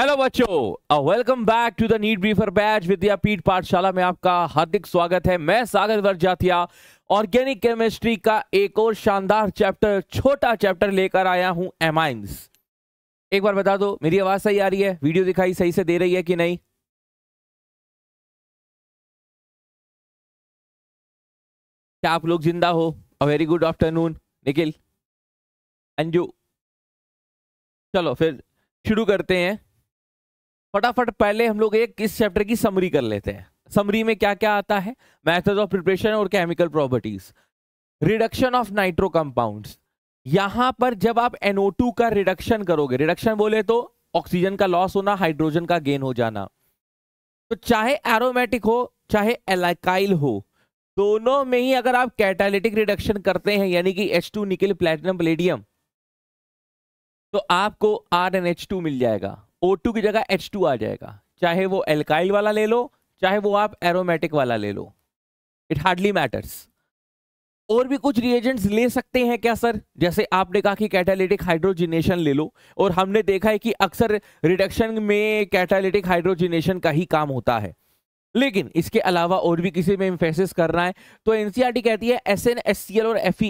Hello बच्चों welcome back to the NEET briefer batch Vidyapeeth Pathshala में आपका हार्दिक स्वागत है मैं सागर वर्जातिया ऑर्गेनिक केमिस्ट्री का एक और शानदार चैप्टर छोटा चैप्टर लेकर आया हूं एमाइंस एक बार बता दो मेरी आवाज सही आ रही है वीडियो दिखाई सही से दे रही है कि नहीं क्या आप लोग जिंदा हो a very good afternoon Nikhil Anju चलो फिर शुरू करते हैं फटाफट पहले हम लोग एक इस चैप्टर की समरी कर लेते हैं समरी में क्या क्या आता है मैथड ऑफ प्रिपरेशन और chemical properties reduction of nitro compounds यहां पर जब आप NO2 का रिडक्शन करोगे रिडक्शन बोले तो ऑक्सीजन का लॉस होना हाइड्रोजन का गेन हो जाना तो चाहे एरोमेटिक हो चाहे एलाकाइल हो दोनों में ही अगर आप कैटालिटिक रिडक्शन करते हैं यानी कि H2 निकल प्लेटिनम प्लेडियम तो आपको आर मिल जाएगा O2 टू की जगह एच टू आ जाएगा चाहे वो एल्काइल वाला ले लो चाहे वो आप एरोमेटिक वाला ले लो इट हार्डली मैटर्स और भी कुछ रिएजेंट्स ले सकते हैं क्या सर जैसे आपने कहा कि कैटालिटिक हाइड्रोजिनेशन ले लो और हमने देखा है कि अक्सर रिडक्शन में कैटालिटिक हाइड्रोजिनेशन का ही काम होता है लेकिन इसके अलावा और भी किसी में इम्फेसिस करना है तो एनसीआर e कहती है एस और एफ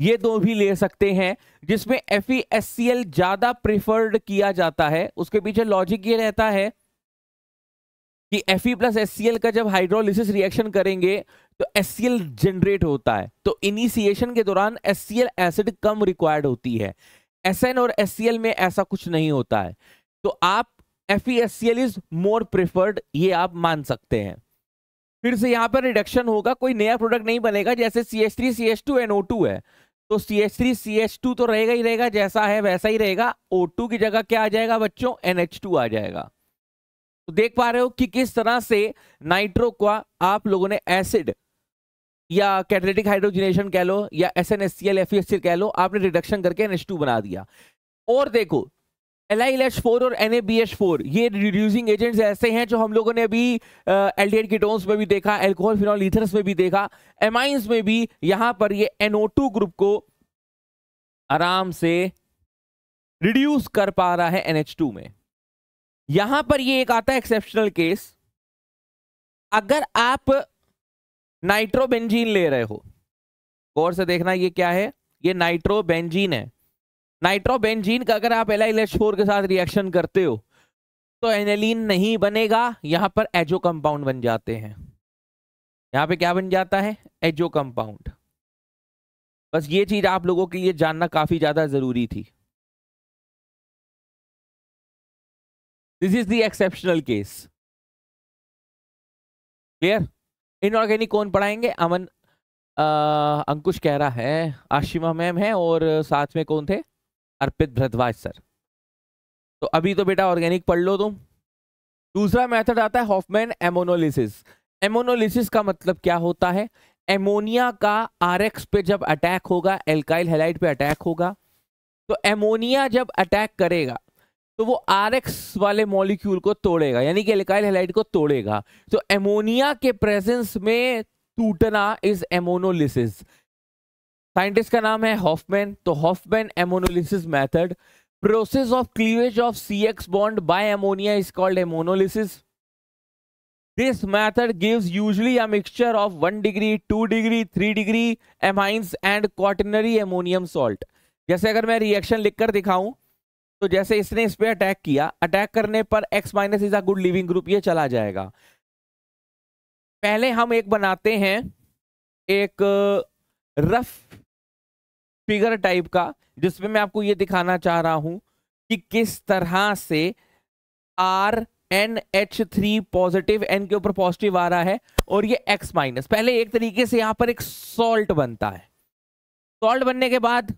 ये दो भी ले सकते हैं जिसमें एफ ई ज़्यादा प्रिफर्ड किया जाता है उसके पीछे लॉजिक ये रहता है कि एफ प्लस एस का जब हाइड्रोलिसिस रिएक्शन करेंगे तो एस जनरेट होता है तो इनिशिएशन के दौरान एस एसिड कम रिक्वायर्ड होती है एन और एस में ऐसा कुछ नहीं होता है तो आप एफ इज मोर प्रिफर्ड ये आप मान सकते हैं फिर से यहां पर रिडक्शन होगा कोई नया प्रोडक्ट नहीं बनेगा जैसे C S three C S two N O two है तो C H three C H two तो रहेगा ही रहेगा जैसा है वैसा ही रहेगा ओ टू की जगह क्या आ जाएगा बच्चों एन एच टू आ जाएगा तो देख पा रहे हो कि किस तरह से नाइट्रो का आप लोगों ने एसिड या कैटलेटिक हाइड्रोजनेशन कह लो या S N S C L F S C कह लो आपने रिडक्शन करके एन एच टू बना दिया और देखो L I L H four और N A B H four ये रिड्यूसिंग एजेंट्स ऐसे हैं जो हम लोगों ने अभी एल डी एड कीटोन्स में भी देखा एल्कोहल फिनॉल ईथर्स में भी देखा एमाइंस में भी यहां पर ये एनओ टू ग्रुप को आराम से रिड्यूस कर पा रहा है एनएच टू में यहां पर ये एक आता है एक्सेप्शनल केस अगर आप नाइट्रोबेंजीन ले रहे हो गौर से देखना ये क्या है ये नाइट्रोबेंजीन है नाइट्रोबेंजीन का अगर आप एलाइल फोर के साथ रिएक्शन करते हो तो एनेलिन नहीं बनेगा यहां पर एजो कंपाउंड बन जाते हैं यहाँ पे क्या बन जाता है एजो कंपाउंड बस ये चीज आप लोगों के लिए जानना काफी ज्यादा जरूरी थी this is the exceptional case clear inorganic कौन पढ़ाएंगे अमन आ, अंकुश कह रहा है आशिमा मैम है और साथ में कौन थे अर्पित भरद्वाज सर तो अभी तो बेटा ऑर्गेनिक पढ़ लो तुम दूसरा मेथड आता है हॉफमैन एमोनोलिसिस एमोनोलिसिस का मतलब क्या होता है एमोनिया का आरएक्स पे जब अटैक होगा एल्काइल हेलाइट पे अटैक होगा तो एमोनिया जब अटैक करेगा तो वो आर वाले मॉलिक्यूल को तोड़ेगा यानी कि एल्काइल हेलाइट को तोड़ेगा तो एमोनिया के प्रेजेंस में टूटना इज एमोनोलिसिस साइंटिस्ट का नाम है हॉफमैन तो Hofmann ammonolysis method process of cleavage of C X bond by ammonia is called ammonolysis this method gives usually a mixture of 1 degree, 2 degree, 3 degree amines and quaternary ammonium salt. जैसे अगर मैं reaction लिखकर दिखाऊं तो जैसे इसने इस पर अटैक किया अटैक करने पर X minus is a good leaving group ये चला जाएगा पहले हम एक बनाते हैं एक रफ uh, फिगर टाइप का जिसमें मैं आपको ये दिखाना चाह रहा हूं कि किस तरह से R N H three positive N के ऊपर पॉजिटिव आ रहा है और ये एक्स माइनस पहले एक तरीके से यहां पर एक सॉल्ट बनता है सॉल्ट बनने के बाद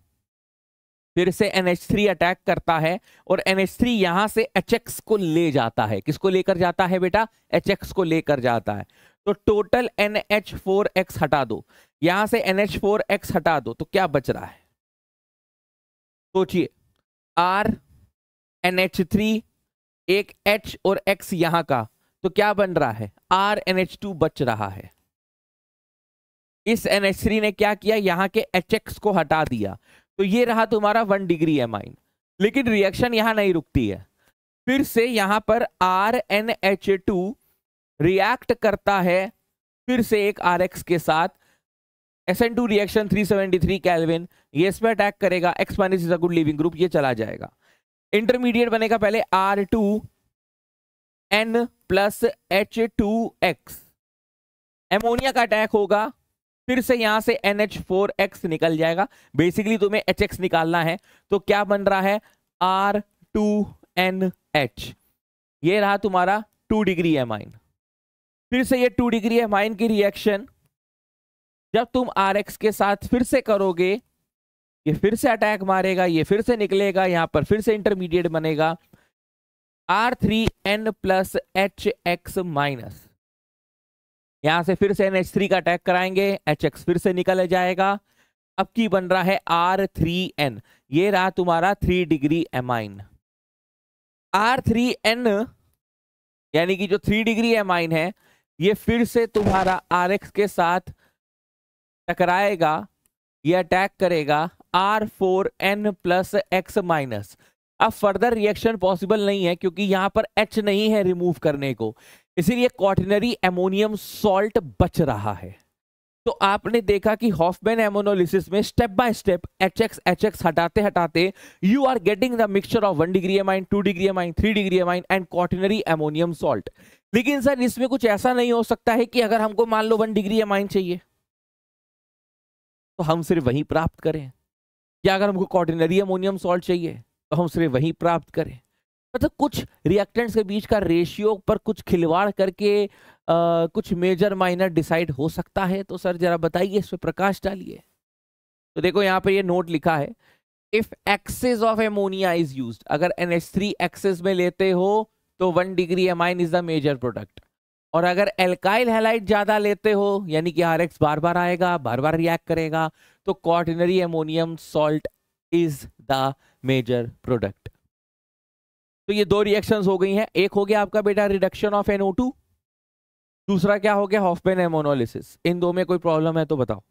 फिर से NH3 अटैक करता है और NH3 यहां से HX को ले जाता है किसको लेकर जाता है बेटा HX को लेकर जाता है तो टोटल NH4X हटा दो यहां से NH4X हटा दो तो क्या बच रहा है सोचिए आर एन एच थ्री एक एच और एक्स यहां का तो क्या बन रहा है आर एन एच टू बच रहा है इस एन एच थ्री ने क्या किया यहां के एच एक्स को हटा दिया तो ये रहा तुम्हारा वन डिग्री आइन लेकिन रिएक्शन यहां नहीं रुकती है फिर से यहां पर R N H two react करता है फिर से एक आर एक्स के साथ S N two reaction three seventy three kelvin ये इस पर अटैक करेगा X minus is a good leaving group ये चला जाएगा इंटरमीडिएट बनेगा पहले R two N plus H two X ammonia का अटैक होगा फिर से यहां से एन एच फोर एक्स निकल जाएगा बेसिकली तुम्हें एच एक्स निकालना है तो क्या बन रहा है आर टू एन एच ये रहा तुम्हारा टू डिग्री एमाइन फिर से ये टू डिग्री एमाइन की रिएक्शन जब तुम आर के साथ फिर से करोगे ये फिर से अटैक मारेगा ये फिर से निकलेगा यहाँ पर फिर से इंटरमीडिएट बनेगा R three N plus H X minus यहां से फिर से एन एच थ्री का अटैक कराएंगे एच एक्स फिर से निकल जाएगा अब की बन रहा है आर थ्री एन ये रहा तुम्हारा three degree amine R three N यानी कि जो थ्री डिग्री एम आइन है ये फिर से तुम्हारा आर एक्स के साथ टकराएगा ये अटैक करेगा R four N plus X minus अब फर्दर रिएक्शन पॉसिबल नहीं है क्योंकि यहां पर एच नहीं है रिमूव करने को इसीलिए कॉटनरी एमोनियम सॉल्ट बच रहा है तो आपने देखा कि हॉफमैन एमोनोलिसिस में step by step H X H X हटाते हटाते you are getting the mixture of one degree amine two degree amine three degree amine and quaternary ammonium salt लेकिन सर इसमें कुछ ऐसा नहीं हो सकता है कि अगर हमको मान लो वन डिग्री एमाइन चाहिए तो हम सिर्फ वहीं प्राप्त करें या अगर हमको कॉर्डिनरी अमोनियम सॉल्ट चाहिए तो हम सिर्फ वहीं प्राप्त करें मतलब तो कुछ रिएक्टेंट्स के बीच का रेशियो पर कुछ खिलवाड़ करके आ, कुछ मेजर माइनर डिसाइड हो सकता है तो सर जरा बताइए इस पर प्रकाश डालिए तो देखो यहाँ पर ये नोट लिखा है if access of ammonia is use अगर एन एक्सेस में लेते हो तो one degree amine is the major product और अगर एल्काइल हेलाइट ज़्यादा लेते हो यानी कि आर बार बार आएगा बार बार रिएक्ट करेगा तो quaternary ammonium salt is the major product तो ये दो रिएक्शंस हो गई हैं एक हो गया आपका बेटा रिडक्शन ऑफ एनओ दूसरा क्या हो गया हॉफबेन एमोनोलिसिस इन दो में कोई प्रॉब्लम है तो बताओ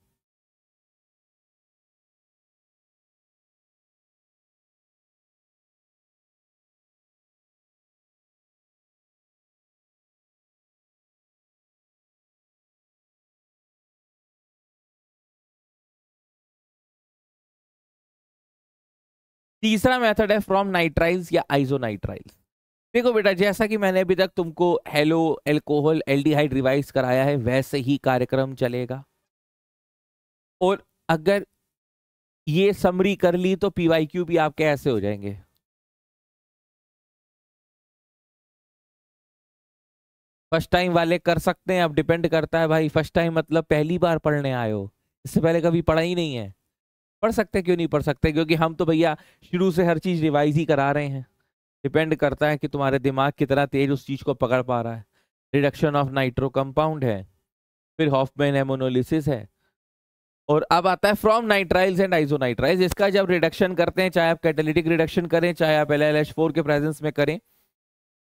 तीसरा मेथड है फ्रॉम नाइट्राइल्स या आइजोनाइट्राइल्स देखो बेटा जैसा कि मैंने अभी तक तुमको हेलो एल्कोहल एल्डिहाइड रिवाइज कराया है वैसे ही कार्यक्रम चलेगा और अगर ये समरी कर ली तो पीवाई क्यू भी आपके ऐसे हो जाएंगे फर्स्ट टाइम वाले कर सकते हैं अब डिपेंड करता है भाई फर्स्ट टाइम मतलब पहली बार पढ़ने आए हो इससे पहले कभी पढ़ा ही नहीं है पढ़ सकते क्यों नहीं पढ़ सकते क्योंकि हम तो भैया शुरू से हर चीज़ रिवाइज ही करा रहे हैं डिपेंड करता है कि तुम्हारे दिमाग कितना तेज उस चीज़ को पकड़ पा रहा है रिडक्शन ऑफ नाइट्रो कंपाउंड है फिर हॉफमैन एमोनोलिसिस है और अब आता है फ्रॉम नाइट्राइल्स एंड आइजो इसका जब रिडक्शन करते हैं चाहे आप कैटेलिटिक रिडक्शन करें चाहे आप एल एल के प्रेजेंस में करें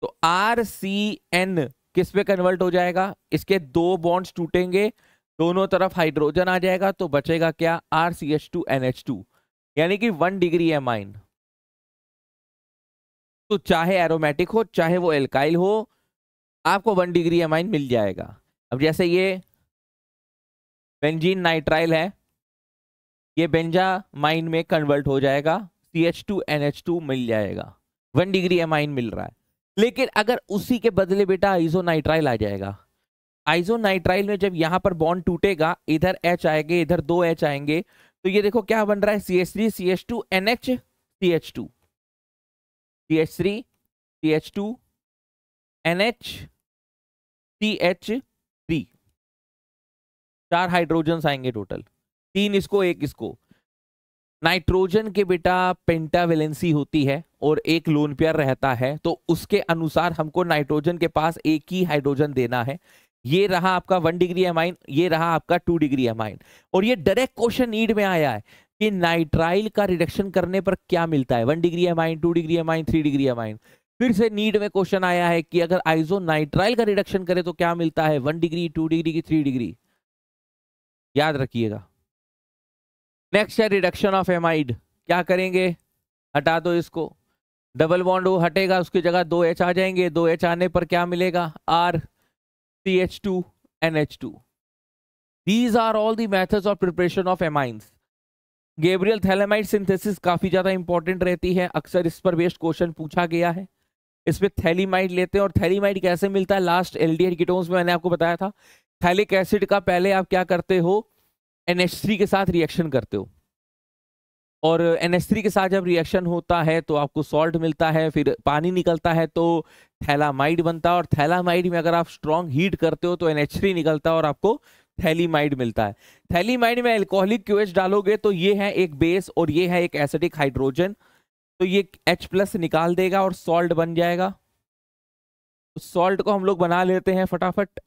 तो आर सी एन किस पे कन्वर्ट हो जाएगा इसके दो बॉन्ड्स टूटेंगे दोनों तरफ हाइड्रोजन आ जाएगा तो बचेगा क्या R C H two N H two यानी कि वन डिग्री है माइन तो चाहे एरोमेटिक हो चाहे वो एल्काइल हो आपको वन डिग्री आइन मिल जाएगा अब जैसे ये बेंजीन नाइट्राइल है ये बेंजा माइन में कन्वर्ट हो जाएगा C H two N H two मिल जाएगा वन डिग्री आइन मिल रहा है लेकिन अगर उसी के बदले बेटा आइजो नाइट्राइल आ जाएगा आइजोनाइट्राइल में जब यहाँ पर बॉन्ड टूटेगा इधर एच आएंगे इधर दो एच आएंगे तो ये देखो क्या बन रहा है C H three C H two N H C H two C H three C H two N H C H three चार हाइड्रोजन आएंगे टोटल तीन इसको एक इसको नाइट्रोजन के बेटा पेंटावेलेंसी होती है और एक लोन पेयर रहता है तो उसके अनुसार हमको नाइट्रोजन के पास एक ही हाइड्रोजन देना है ये रहा आपका वन डिग्री आइन ये रहा आपका टू डिग्री आइन और ये डायरेक्ट क्वेश्चन नीड में आया है कि नाइट्राइल का रिडक्शन करने पर क्या मिलता है one degree amine two degree amine three degree amine फिर से नीड में क्वेश्चन आया है कि अगर आइजो नाइट्राइल का रिडक्शन करे तो क्या मिलता है वन डिग्री टू डिग्री की थ्री डिग्री याद रखिएगा नेक्स्ट है रिडक्शन ऑफ एमाइड क्या करेंगे हटा दो इसको डबल बॉन्ड वो हटेगा उसकी जगह दो एच आ जाएंगे दो एच आने पर क्या मिलेगा R CH2, NH2. These are all the methods of preparation of amines. Gabriel thalamide synthesis काफी ज्यादा इंपॉर्टेंट रहती है अक्सर इस पर बेस्ड क्वेश्चन पूछा गया है इसमें थैलीमाइड लेते हैं और थैलीमाइड कैसे मिलता है लास्ट एलडीएल कीटोन्स में मैंने आपको बताया था थैलिक एसिड का पहले आप क्या करते हो थ्री के साथ रिएक्शन करते हो और एन के साथ जब रिएक्शन होता है तो आपको सॉल्ट मिलता है फिर पानी निकलता है तो थैलामाइड बनता है और थैलामाइड में अगर आप स्ट्रॉन्ग हीट करते हो तो एन निकलता है और आपको थैलीमाइड मिलता है थैलीमाइड में एल्कोहलिक क्यूएच डालोगे तो ये है एक बेस और ये है एक एसिडिक हाइड्रोजन तो ये H प्लस निकाल देगा और सॉल्ट बन जाएगा सॉल्ट तो को हम लोग बना लेते हैं फटाफट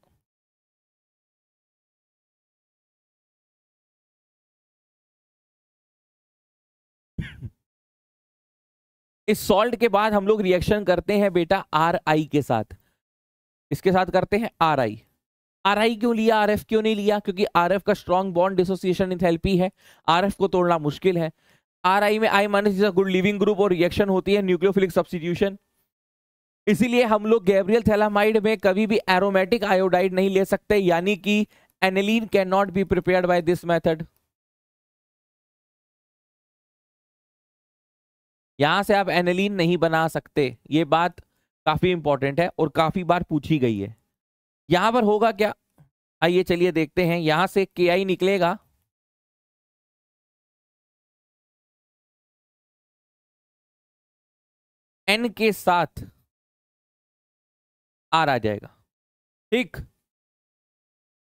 इस सॉल्ट के बाद हम लोग रिएक्शन करते हैं बेटा आर आई के साथ इसके साथ करते हैं आर आई आर आई क्यों लिया आर एफ क्यों नहीं लिया क्योंकि आर एफ का स्ट्रॉन्ग बॉन्ड डिसोसिएशन इथेल्पी है आर एफ को तोड़ना मुश्किल है आर आई में I minus is good leaving group और रिएक्शन होती है न्यूक्लियोफिलिक सब्सिट्यूशन इसीलिए हम लोग गैब्रियल थैलामाइड में कभी भी एरोमेटिक आयोडाइड नहीं ले सकते यानी कि aniline can not be prepare by this method यहाँ से आप एनलिन नहीं बना सकते ये बात काफ़ी इंपॉर्टेंट है और काफ़ी बार पूछी गई है यहाँ पर होगा क्या आइए चलिए देखते हैं यहाँ से के आई निकलेगा एन के साथ आर आ जाएगा ठीक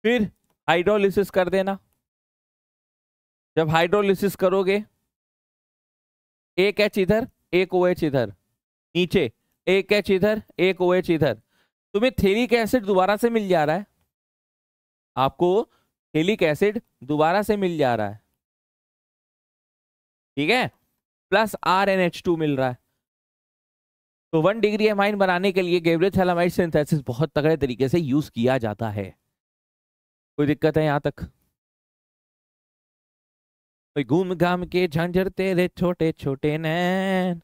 फिर हाइड्रोलिसिस कर देना जब हाइड्रोलिसिस करोगे एक एच इधर एक ओ एच इधर नीचे एक एच इधर एक ओ एच इधर तुम्हें थेलिक एसिड दोबारा से मिल जा रहा है आपको थेलिक एसिड दोबारा से मिल जा रहा है ठीक है plus R N H two मिल रहा है तो वन डिग्री एमाइन बनाने के लिए गेबरेज थैलामाइड सिंथेसिस बहुत तगड़े तरीके से यूज किया जाता है कोई दिक्कत है यहां तक घूम घाम के झांझर तेरे छोटे छोटे नैन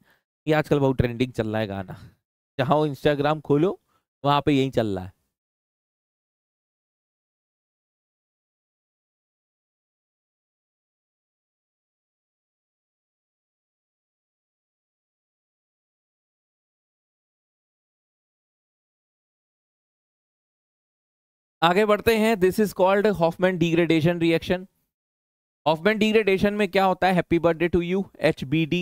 ये आजकल बहुत ट्रेंडिंग चल रहा है गाना जहां इंस्टाग्राम खोलो वहां पे यही चल रहा है आगे बढ़ते हैं this is called Hofmann degradation reaction Hofmann degradation में क्या होता है happy birthday to you H B D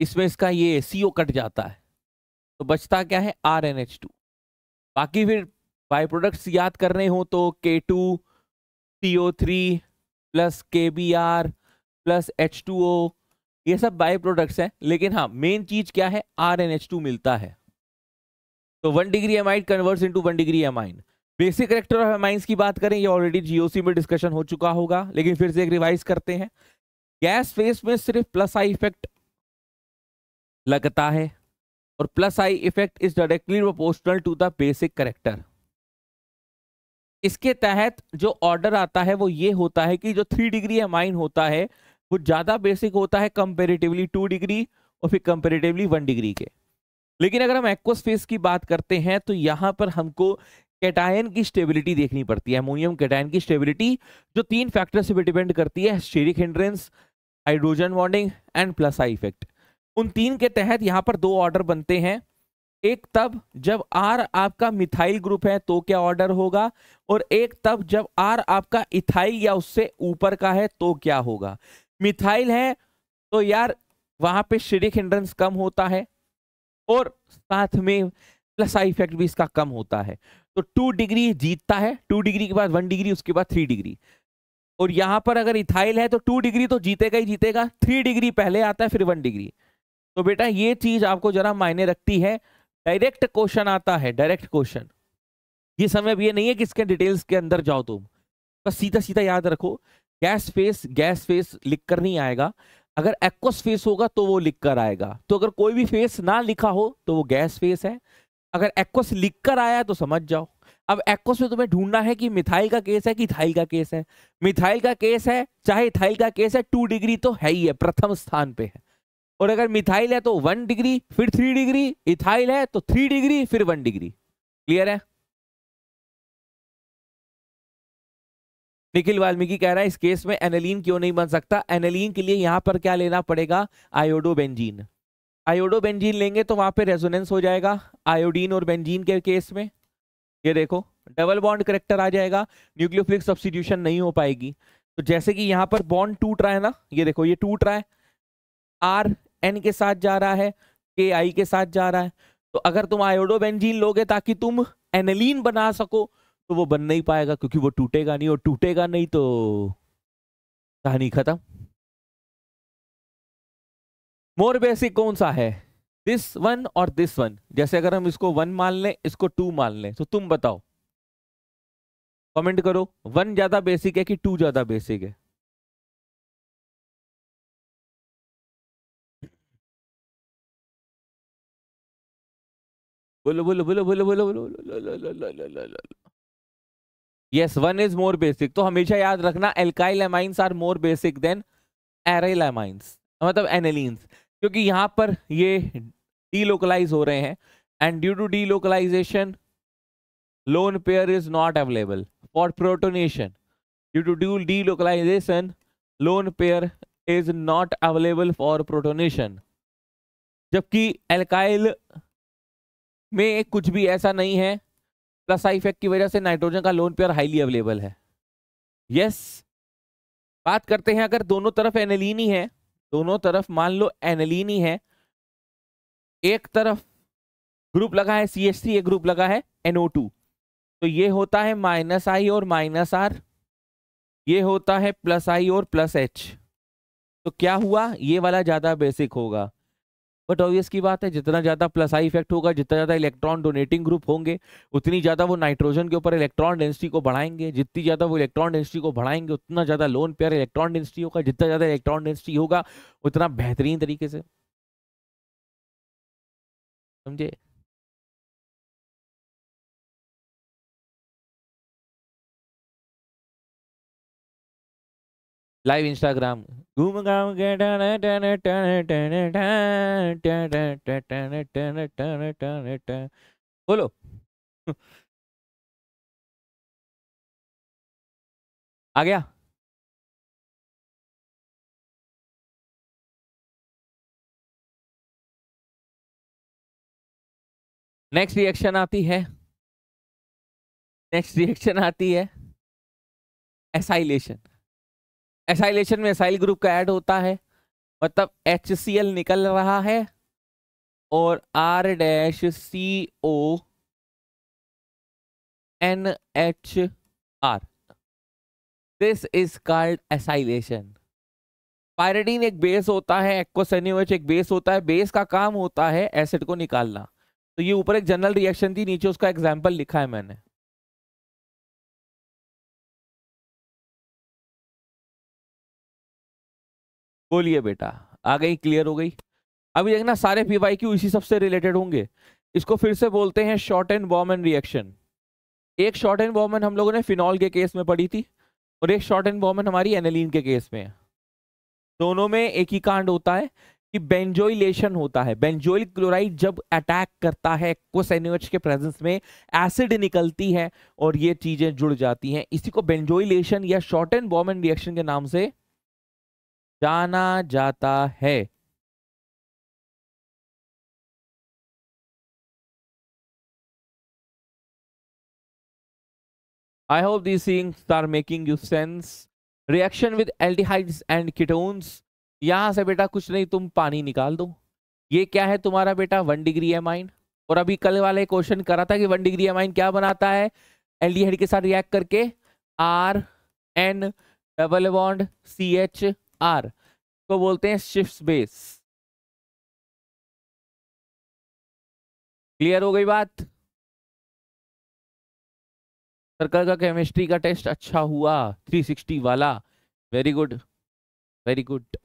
इसमें इसका ये सी ओ कट जाता है तो बचता क्या है आर एन एच टू बाकी फिर बाई प्रोडक्ट्स याद कर रहे हो तो K two C O three plus K B R plus H two O ये सब बाई प्रोडक्ट्स हैं लेकिन हाँ मेन चीज़ क्या है आर एन एच टू मिलता है तो one degree amine in into one degree amine basic character of amines की बात करें ये ऑलरेडी जीओसी में डिस्कशन हो चुका होगा लेकिन फिर से एक रिवाइज करते हैं गैस फेस में सिर्फ प्लस आई इफेक्ट लगता है और plus I effect is directly proportional to the basic character इसके तहत जो ऑर्डर आता है वो ये होता है कि जो थ्री डिग्री एमाइन होता है वो ज़्यादा बेसिक होता है कंपेरेटिवली टू डिग्री और फिर कंपेरेटिवली वन डिग्री के लेकिन अगर हम एक्वस फेस की बात करते हैं तो यहाँ पर हमको कैटायन की स्टेबिलिटी देखनी पड़ती है अमोनियम कैटायन की स्टेबिलिटी जो तीन फैक्टर से भी डिपेंड करती है steric hindrance hydrogen bonding and plus I effect उन तीन के तहत यहाँ पर दो ऑर्डर बनते हैं एक तब जब आर आपका मिथाइल ग्रुप है तो क्या ऑर्डर होगा और एक तब जब आर आपका इथाइल या उससे ऊपर का है तो क्या होगा मिथाइल है तो यार वहां पे शिरिक हिंड्रेंस कम होता है और साथ में प्लस आई इफेक्ट भी इसका कम होता है तो टू डिग्री जीतता है टू डिग्री के बाद वन डिग्री उसके बाद थ्री डिग्री और यहां पर अगर इथाइल है तो टू डिग्री तो जीतेगा ही जीतेगा थ्री डिग्री पहले आता है फिर वन डिग्री तो बेटा ये चीज आपको जरा मायने रखती है डायरेक्ट क्वेश्चन आता है डायरेक्ट क्वेश्चन ये समय अब ये नहीं है कि इसके डिटेल्स के अंदर जाओ तुम बस सीधा सीधा याद रखो गैस फेस गैस फेस लिख कर नहीं आएगा अगर एक्वस फेस होगा तो वो लिख कर आएगा तो अगर कोई भी फेस ना लिखा हो तो वो गैस फेस है अगर एक्वस लिख कर आया तो समझ जाओ अब एक्वस में तुम्हें ढूंढना है कि मिथाइल का केस है कि इथाइल का केस है मिथाइल का केस है चाहे इथाइल का केस है टू डिग्री तो है ही है प्रथम स्थान पे है और अगर मिथाइल है तो वन डिग्री फिर थ्री डिग्री इथाइल है तो थ्री डिग्री फिर वन डिग्री क्लियर है निखिल वाल्मीकि कह रहा है इस केस में एनेलिन क्यों नहीं बन सकता एनेलिन के लिए यहां पर क्या लेना पड़ेगा आयोडोबेंजीन आयोडो बेंजीन लेंगे तो वहां पे रेजोनेंस हो जाएगा आयोडीन और बेंजीन के केस में ये देखो डबल बॉन्ड करेक्टर आ जाएगा न्यूक्लियोफिलिक सब्सिट्यूशन नहीं हो पाएगी तो जैसे कि यहाँ पर बॉन्ड टूट रहा है ना ये देखो ये टूट रहा है आर एन के साथ जा रहा है के आई के साथ जा रहा है तो अगर तुम आयोडो बेंजीन लोगे ताकि तुम एनलिन बना सको तो वो बन नहीं पाएगा क्योंकि वो टूटेगा नहीं और टूटेगा नहीं तो कहानी खत्म मोर बेसिक कौन सा है दिस वन और दिस वन जैसे अगर हम इसको वन मान लें इसको टू मान लें तो तुम बताओ कमेंट करो वन ज्यादा बेसिक है कि टू ज्यादा बेसिक है बोलो बोलो बोलो बोलो बोलो बोलो yes one is more basic तो हमेशा याद रखना alkyl amines are more basic than aryl amines मतलब एनेलिन्स क्योंकि यहाँ पर ये डीलोकलाइज हो रहे हैं and due to delocalisation lone pair is not available for protonation due to due delocalisation lone pair is not available for protonation जबकि alkyl में कुछ भी ऐसा नहीं है प्लस आई इफेक्ट की वजह से नाइट्रोजन का लोन पेयर हाईली अवेलेबल है यस yes, बात करते हैं अगर दोनों तरफ एनेलिन ही है दोनों तरफ मान लो एनलिन ही है एक तरफ ग्रुप लगा है सी एस सी एक ग्रुप लगा है एनओ टू तो ये होता है माइनस आई और माइनस आर ये होता है प्लस आई और प्लस एच तो क्या हुआ ये वाला ज़्यादा बेसिक होगा बट ऑब्वियस की बात है जितना ज़्यादा प्लस आई इफेक्ट होगा जितना ज़्यादा इलेक्ट्रॉन डोनेटिंग ग्रुप होंगे उतनी ज़्यादा वो नाइट्रोजन के ऊपर इलेक्ट्रॉन डेंसिटी को बढ़ाएंगे जितनी ज़्यादा वो इलेक्ट्रॉन डेंसिटी को बढ़ाएंगे उतना ज़्यादा लोन पेयर इलेक्ट्रॉन डेंसिटी होगा जितना ज़्यादा इलेक्ट्रॉन डेंसिटी होगा उतना बेहतरीन तरीके से समझे लाइव इंस्टाग्राम घूम टन बोलो आ गया नेक्स्ट रिएक्शन आती है नेक्स्ट रिएक्शन आती है एसाइलेशन एसाइलेशन में एसाइल ग्रुप का ऐड होता है मतलब एच सी एल निकल रहा है और R dash C O N H R this is called acylation pyridine एक बेस होता है एक्कोसेनियोच एक बेस होता है बेस का काम होता है एसिड को निकालना तो ये ऊपर एक जनरल रिएक्शन थी नीचे उसका एग्जाम्पल लिखा है मैंने बोलिए बेटा आ गई क्लियर हो गई अभी देखना सारे पी वाई क्यू इसी सबसे रिलेटेड होंगे इसको फिर से बोलते हैं शॉर्ट एंड बॉमन रिएक्शन एक शॉर्ट एंड बॉमन हम लोगों ने फिनॉल के केस में पढ़ी थी और एक शॉर्ट एंड बॉमन हमारी एनेलिन के केस में दोनों में एक ही कांड होता है कि बेंजोइलेशन होता है बेंजोइल क्लोराइड जब अटैक करता है कोसेनोएच के प्रेजेंस में एसिड निकलती है और ये चीजें जुड़ जाती हैं इसी को बेंजोइलेशन या शॉर्ट एंड बॉमन रिएक्शन के नाम से जाना जाता है I hope these things are making you sense reaction with aldehydes and ketones यहां से बेटा कुछ नहीं तुम पानी निकाल दो ये क्या है तुम्हारा बेटा वन डिग्री एमाइन और अभी कल वाले क्वेश्चन करा था कि वन डिग्री एमाइन क्या बनाता है एल्डिहाइड के साथ रिएक्ट करके R N double bond C H R को बोलते हैं शिफ्ट बेस क्लियर हो गई बात सर्कल का केमिस्ट्री का टेस्ट अच्छा हुआ 360 वाला very good very good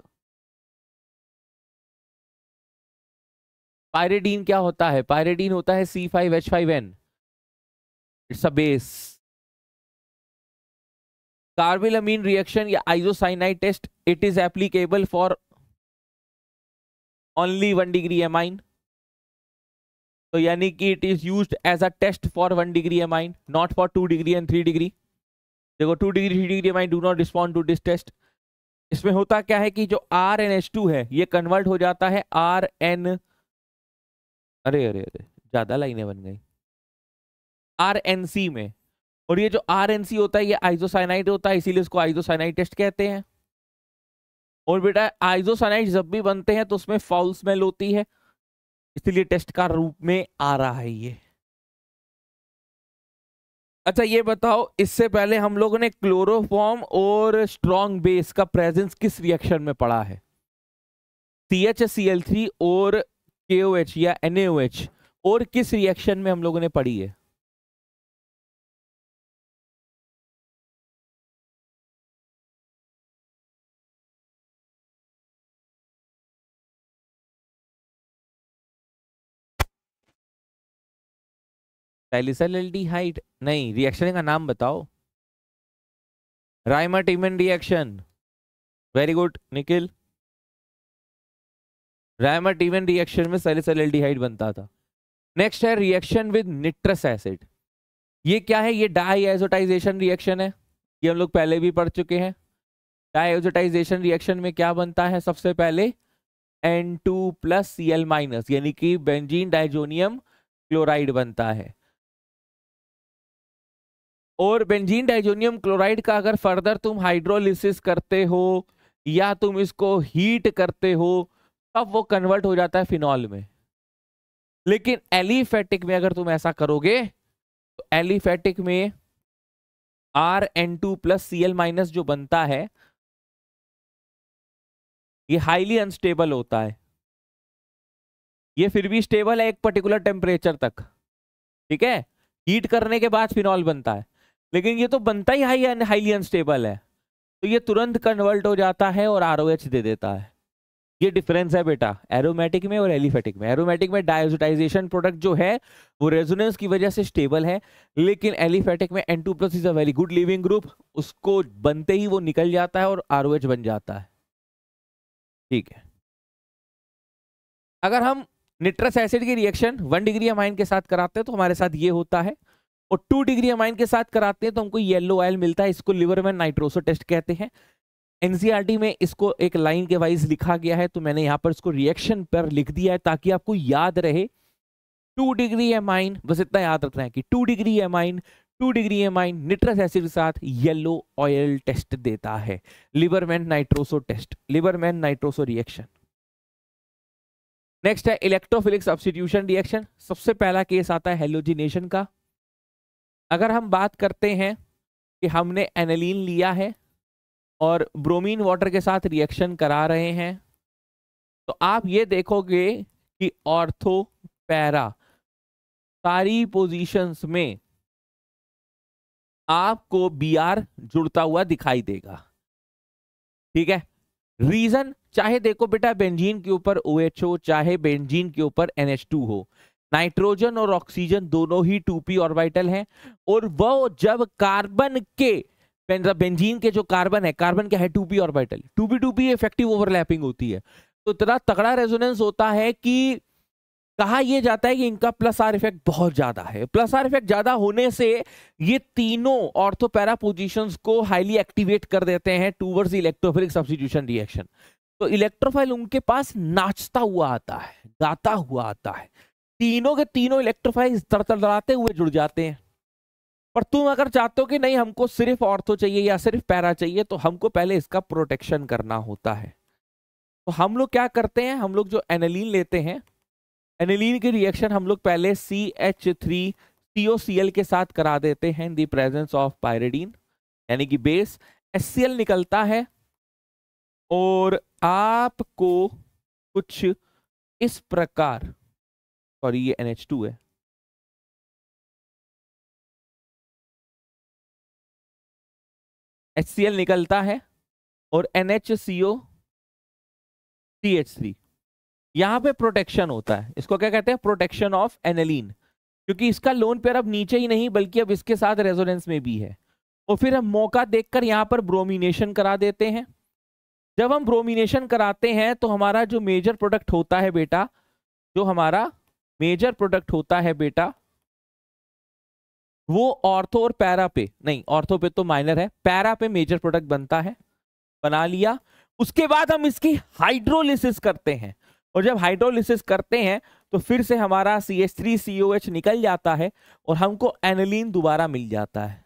pyridine क्या होता है पायरेडीन होता है C five H five N it's a base carbylamine reaction या isocyanide test it is applicable for only one degree amine तो यानी कि it is use as a test for one degree amine not for two degree and three degree देखो two degree three degree amine do not respond to this test इसमें होता क्या है कि जो आर एन एच टू है ये convert हो जाता है आर एन अरे अरे अरे ज्यादा लाइनें बन गई आर एन सी में और ये जो आर होता है ये आइजोसाइनाइट होता है इसीलिए उसको आइजोसाइनाइट टेस्ट कहते हैं और बेटा आइजोसाइनाइट जब भी बनते हैं तो उसमें फाउल स्मेल होती है इसलिए टेस्ट का रूप में आ रहा है ये अच्छा ये बताओ इससे पहले हम लोगों ने क्लोरोफॉर्म और स्ट्रॉन्ग बेस का प्रेजेंस किस रिएक्शन में पड़ा है C H C L three और के ओ एच या एन ए ओ एच और किस रिएक्शन में हम लोगों ने पढ़ी है पेलिसल्डिहाइड नहीं रिएक्शन का नाम बताओ Reimer Tiemann reaction very good Nikhil Reimer Tiemann reaction में सेलिसल्डिहाइड बनता था नेक्स्ट है रिएक्शन विद निट्रस एसिड ये क्या है ये डाइएजोटाइजेशन रिएक्शन है ये हम लोग पहले भी पढ़ चुके हैं डाइएजोटाइजेशन रिएक्शन में क्या बनता है सबसे पहले N2 टू प्लस सी यानी कि बेंजीन डाइजोनियम क्लोराइड बनता है और बेंजीन डाइजोनियम क्लोराइड का अगर फर्दर तुम हाइड्रोलिसिस करते हो या तुम इसको हीट करते हो तब वो कन्वर्ट हो जाता है फिनॉल में लेकिन एलिफेटिक में अगर तुम ऐसा करोगे तो एलिफेटिक में R N two plus C L minus जो बनता है ये हाईली अनस्टेबल होता है ये फिर भी स्टेबल है एक पर्टिकुलर टेम्परेचर तक ठीक है हीट करने के बाद फिनॉल बनता है लेकिन ये तो बनता ही हाई हाईली अनस्टेबल है तो ये तुरंत कन्वर्ट हो जाता है और आर दे देता है ये डिफरेंस है बेटा एरोमेटिक में और एलिफेटिक में एरोमेटिक में डायोजोटाइजेशन प्रोडक्ट जो है वो रेजोनेंस की वजह से स्टेबल है लेकिन एलिफेटिक में N two plus is a very good leaving group उसको बनते ही वो निकल जाता है और आर बन जाता है ठीक है अगर हम निट्रस एसिड की रिएक्शन वन डिग्री अमाइन के साथ कराते हैं तो हमारे साथ ये होता है और टू डिग्री अमाइन के साथ कराते हैं तो हमको येलो ऑयल मिलता है इसको लिवर में नाइट्रोसो टेस्ट कहते हैं एनसीआरटी e में इसको एक लाइन के वाइज लिखा गया है तो मैंने यहाँ पर इसको रिएक्शन पर लिख दिया है ताकि आपको याद रहे टू डिग्री एमाइन बस इतना याद रखना है कि two degree amine two degree amine nitrous acid के साथ येलो ऑयल टेस्ट देता है Liebermann nitroso test Liebermann nitroso reaction next है इलेक्ट्रोफिलिक्स सब्सिट्यूशन रिएक्शन सबसे पहला केस आता है हेलोजिनेशन का अगर हम बात करते हैं कि हमने एनलिन लिया है और ब्रोमीन वाटर के साथ रिएक्शन करा रहे हैं तो आप ये देखोगे कि ऑर्थो पैरा सारी पोजीशंस में आपको बी आर जुड़ता हुआ दिखाई देगा ठीक है रीजन चाहे देखो बेटा बेंजीन के ऊपर ओ एच हो चाहे बेंजीन के ऊपर एन टू हो नाइट्रोजन और ऑक्सीजन दोनों ही टू पी ऑर्बिटल हैं और वो जब कार्बन के बेंजीन के जो कार्बन है कार्बन क्या है two P orbital two P two P effective overlapping होती है तो इतना तगड़ा रेजोनेंस होता है कि कहा यह जाता है कि इनका प्लस आर इफेक्ट बहुत ज्यादा है प्लस आर इफेक्ट ज्यादा होने से ये तीनों ऑर्थोपैरा पोजिशन को हाईली एक्टिवेट कर देते हैं टूवर्स इलेक्ट्रोफिलिक सब्सिट्यूशन रिएक्शन तो इलेक्ट्रोफाइल उनके पास नाचता हुआ आता है गाता हुआ आता है तीनों के तीनों इलेक्ट्रीफाई तड़तड़ाते हुए जुड़ जाते हैं पर तुम अगर चाहते हो कि नहीं हमको सिर्फ ऑर्थो चाहिए या सिर्फ पैरा चाहिए तो हमको पहले इसका प्रोटेक्शन करना होता है तो हम लोग क्या करते हैं हम लोग जो एनिलीन लेते हैं एनिलीन की रिएक्शन हम लोग पहले C H three C O C L के साथ करा देते हैं in the presence of pyridine यानी कि बेस एस सी एल निकलता है और आपको कुछ इस प्रकार सॉरी ये एन एच टू है एच सी एल निकलता है और N H C O C H three यहां पर प्रोटेक्शन होता है इसको क्या कहते हैं प्रोटेक्शन ऑफ एनेलिन क्योंकि इसका लोन पेयर अब नीचे ही नहीं बल्कि अब इसके साथ रेजोनेंस में भी है और फिर हम मौका देखकर यहां पर ब्रोमिनेशन करा देते हैं जब हम ब्रोमिनेशन कराते हैं तो हमारा जो मेजर प्रोडक्ट होता है बेटा जो हमारा मेजर प्रोडक्ट होता है बेटा वो ऑर्थो और पैरा पे नहीं ऑर्थो पे तो माइनर है पैरा पे मेजर प्रोडक्ट बनता है बना लिया उसके बाद हम इसकी हाइड्रोलिसिस करते हैं और जब हाइड्रोलिसिस करते हैं तो फिर से हमारा C H three C O H निकल जाता है और हमको एनलिन दोबारा मिल जाता है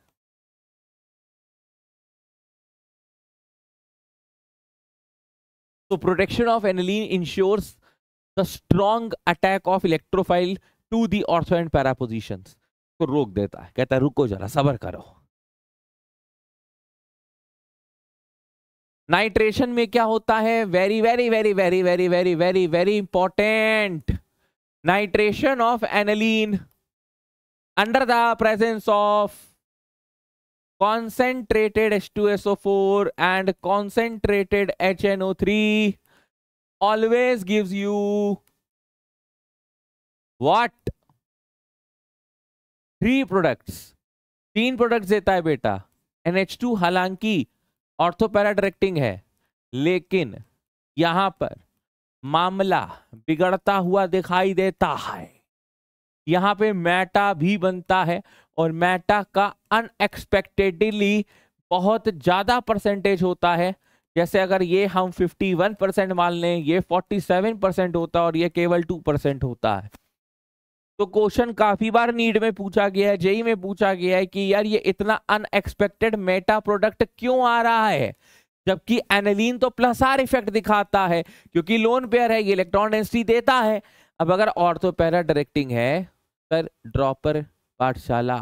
तो protection of aniline ensures the strong attack of electrophile to the ortho and para position को रोक देता है कहता है रुको जरा सबर करो नाइट्रेशन में क्या होता है very very very very very very very very important nitration of aniline under the presence of concentrated H two four and concentrated H N O three always gives you what three product तीन product देता है बेटा NH two हालांकि ortho para directing है लेकिन यहां पर मामला बिगड़ता हुआ दिखाई देता है यहाँ पे मैटा भी बनता है और मैटा का अनएक्सपेक्टेडली बहुत ज़्यादा परसेंटेज होता है जैसे अगर ये हम 51 परसेंट मान लें ये 47 परसेंट होता है और ये केवल 2 परसेंट होता है तो क्वेश्चन काफी बार नीड में पूछा गया है जेई में पूछा गया है कि यार ये इतना अनएक्सपेक्टेड मेटा प्रोडक्ट क्यों आ रहा है जबकि एनलिन तो प्लस आर इफेक्ट दिखाता है क्योंकि लोन पेयर है ये इलेक्ट्रॉन डेंसिटी देता है अब अगर और तो पैरा डायरेक्टिंग है सर ड्रॉपर पाठशाला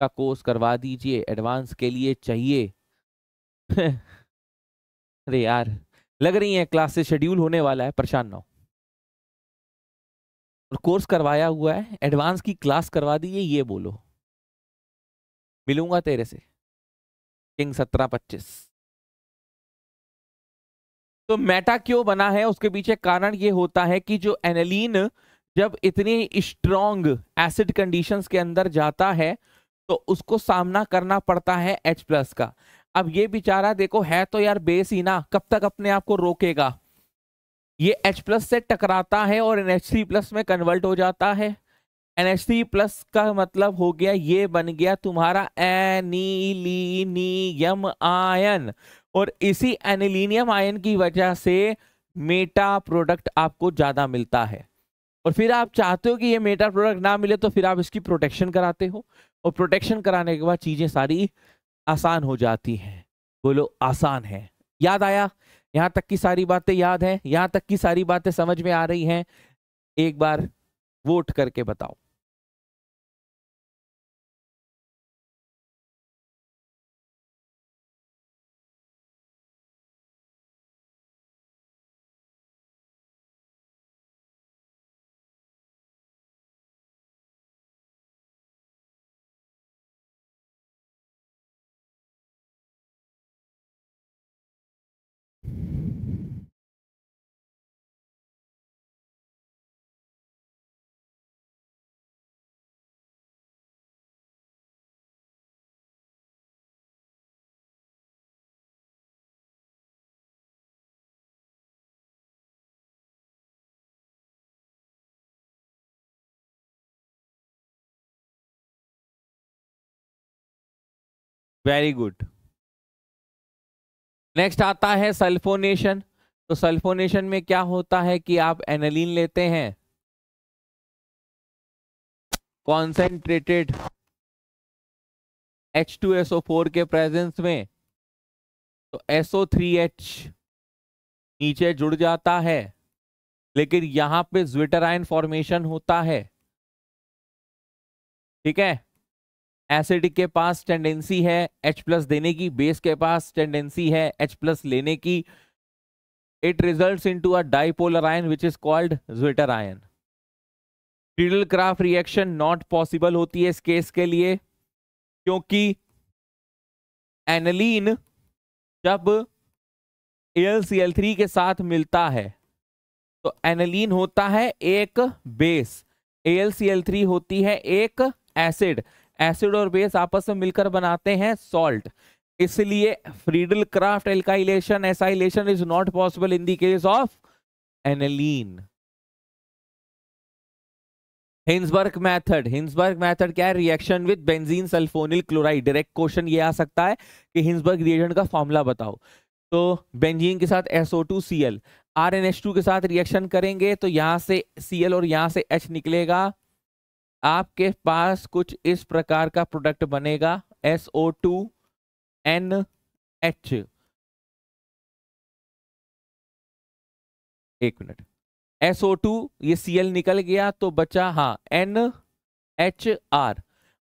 का कोर्स करवा दीजिए एडवांस के लिए चाहिए अरे यार लग रही है क्लासेस शेड्यूल होने वाला है परेशान ना हो और कोर्स करवाया हुआ है एडवांस की क्लास करवा दी ये बोलो मिलूंगा तेरे से किंग सत्रह पच्चीस तो मेटा क्यों बना है उसके पीछे कारण ये होता है कि जो एनलिन जब इतनी स्ट्रॉन्ग एसिड कंडीशंस के अंदर जाता है तो उसको सामना करना पड़ता है H प्लस का अब ये बेचारा देखो है तो यार बेस ही ना कब तक अपने आप को रोकेगा ये H प्लस से टकराता है और एन प्लस में कन्वर्ट हो जाता है एन प्लस का मतलब हो गया ये बन गया तुम्हारा एनिलीनियम आयन और इसी एनिलीनियम आयन की वजह से मेटा प्रोडक्ट आपको ज़्यादा मिलता है और फिर आप चाहते हो कि ये मेटा प्रोडक्ट ना मिले तो फिर आप इसकी प्रोटेक्शन कराते हो और प्रोटेक्शन कराने के बाद चीज़ें सारी आसान हो जाती हैं बोलो आसान है याद आया यहाँ तक की सारी बातें याद हैं यहाँ तक की सारी बातें समझ में आ रही हैं एक बार वोट करके बताओ वेरी गुड नेक्स्ट आता है सल्फोनेशन तो सल्फोनेशन में क्या होता है कि आप एनलिन लेते हैं कॉन्सेंट्रेटेड H2SO4 के प्रेजेंस में तो SO3H नीचे जुड़ जाता है लेकिन यहां पे ज्विटराइन फॉर्मेशन होता है ठीक है एसिड के पास टेंडेंसी है एच प्लस देने की बेस के पास टेंडेंसी है एच प्लस लेने की it result in to a dipolar ion which is called zwitter ion Friedel Crafts reaction not possible होती है इस केस के लिए क्योंकि एनलिन जब AlCl3 के साथ मिलता है तो एनलिन होता है एक बेस AlCl3 होती है एक एसिड एसिड और बेस आपस में मिलकर बनाते हैं सॉल्ट इसलिए Friedel Crafts alkylation acylation is not possible in the case of aniline Hinsberg method Hinsberg method क्या है reaction with benzene sulphonyl chloride direct question ये आ सकता है कि हिंसबर्ग रिएजेंट का फॉर्मूला बताओ तो बेंजीन के साथ SO2Cl टू के साथ रिएक्शन करेंगे तो यहाँ से Cl और यहाँ से एच निकलेगा आपके पास कुछ इस प्रकार का प्रोडक्ट बनेगा S O two N H एक मिनट ओ टू ये एल निकल गया तो बचा हाँ एन एच आर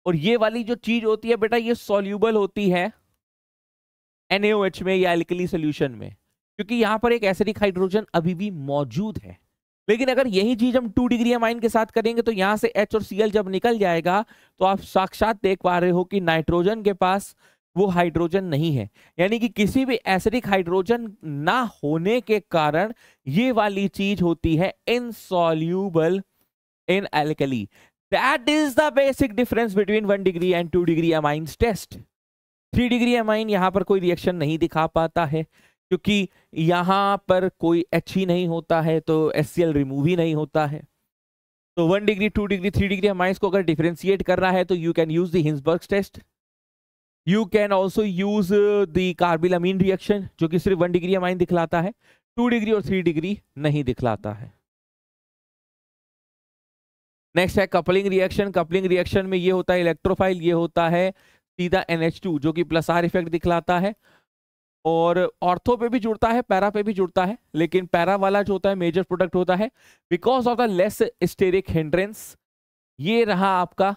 और ये वाली जो चीज होती है बेटा ये सोल्यूबल होती है एनएओएच में या एल्कली सोल्यूशन में क्योंकि यहां पर एक एसिडिक हाइड्रोजन अभी भी मौजूद है लेकिन अगर यही चीज हम टू डिग्री एम के साथ करेंगे तो यहाँ से एच और सी जब निकल जाएगा तो आप साक्षात देख पा रहे हो कि नाइट्रोजन के पास वो हाइड्रोजन नहीं है यानी कि किसी भी एसिडिक हाइड्रोजन ना होने के कारण ये वाली चीज होती है insoluble in alkali that is the basic difference between one degree and two degree amines test three degree amine यहां पर कोई रिएक्शन नहीं दिखा पाता है क्योंकि यहां पर कोई एच e तो ही नहीं होता है तो एस रिमूव ही नहीं होता है तो one degree two degree three degree हमारे इसको अगर कर करना है तो you can use the Hinsberg test you can also use the amine reaction जो कि सिर्फ वन डिग्री हमारे दिखलाता है टू डिग्री और थ्री डिग्री नहीं दिखलाता है नेक्स्ट है कपलिंग रिएक्शन कपलिंग रिएक्शन में ये होता है इलेक्ट्रोफाइल ये होता है सीधा एन जो कि प्लस आर इफेक्ट दिखलाता है और ऑर्थो पे भी जुड़ता है पैरा पे भी जुड़ता है लेकिन पैरा वाला जो होता है मेजर प्रोडक्ट होता है because of the less steric hindrance ये रहा आपका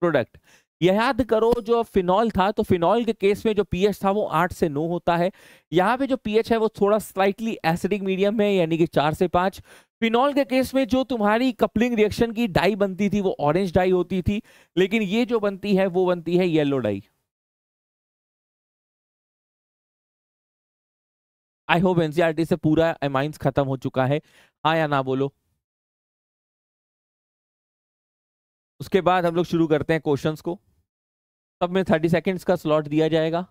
प्रोडक्ट याद करो जो फिनॉल था तो फिनॉल के केस में जो पीएच था वो आठ से नौ होता है यहाँ पे जो पीएच है वो थोड़ा स्लाइटली एसिडिक मीडियम है यानी कि चार से पाँच फिनॉल के केस में जो तुम्हारी कपलिंग रिएक्शन की डाई बनती थी वो ऑरेंज डाई होती थी लेकिन ये जो बनती है वो बनती है yellow dye I hope NCERT से पूरा अमाइंस खत्म हो चुका है हाँ या ना बोलो उसके बाद हम लोग शुरू करते हैं क्वेश्चंस को सब में थर्टी सेकेंड्स का स्लॉट दिया जाएगा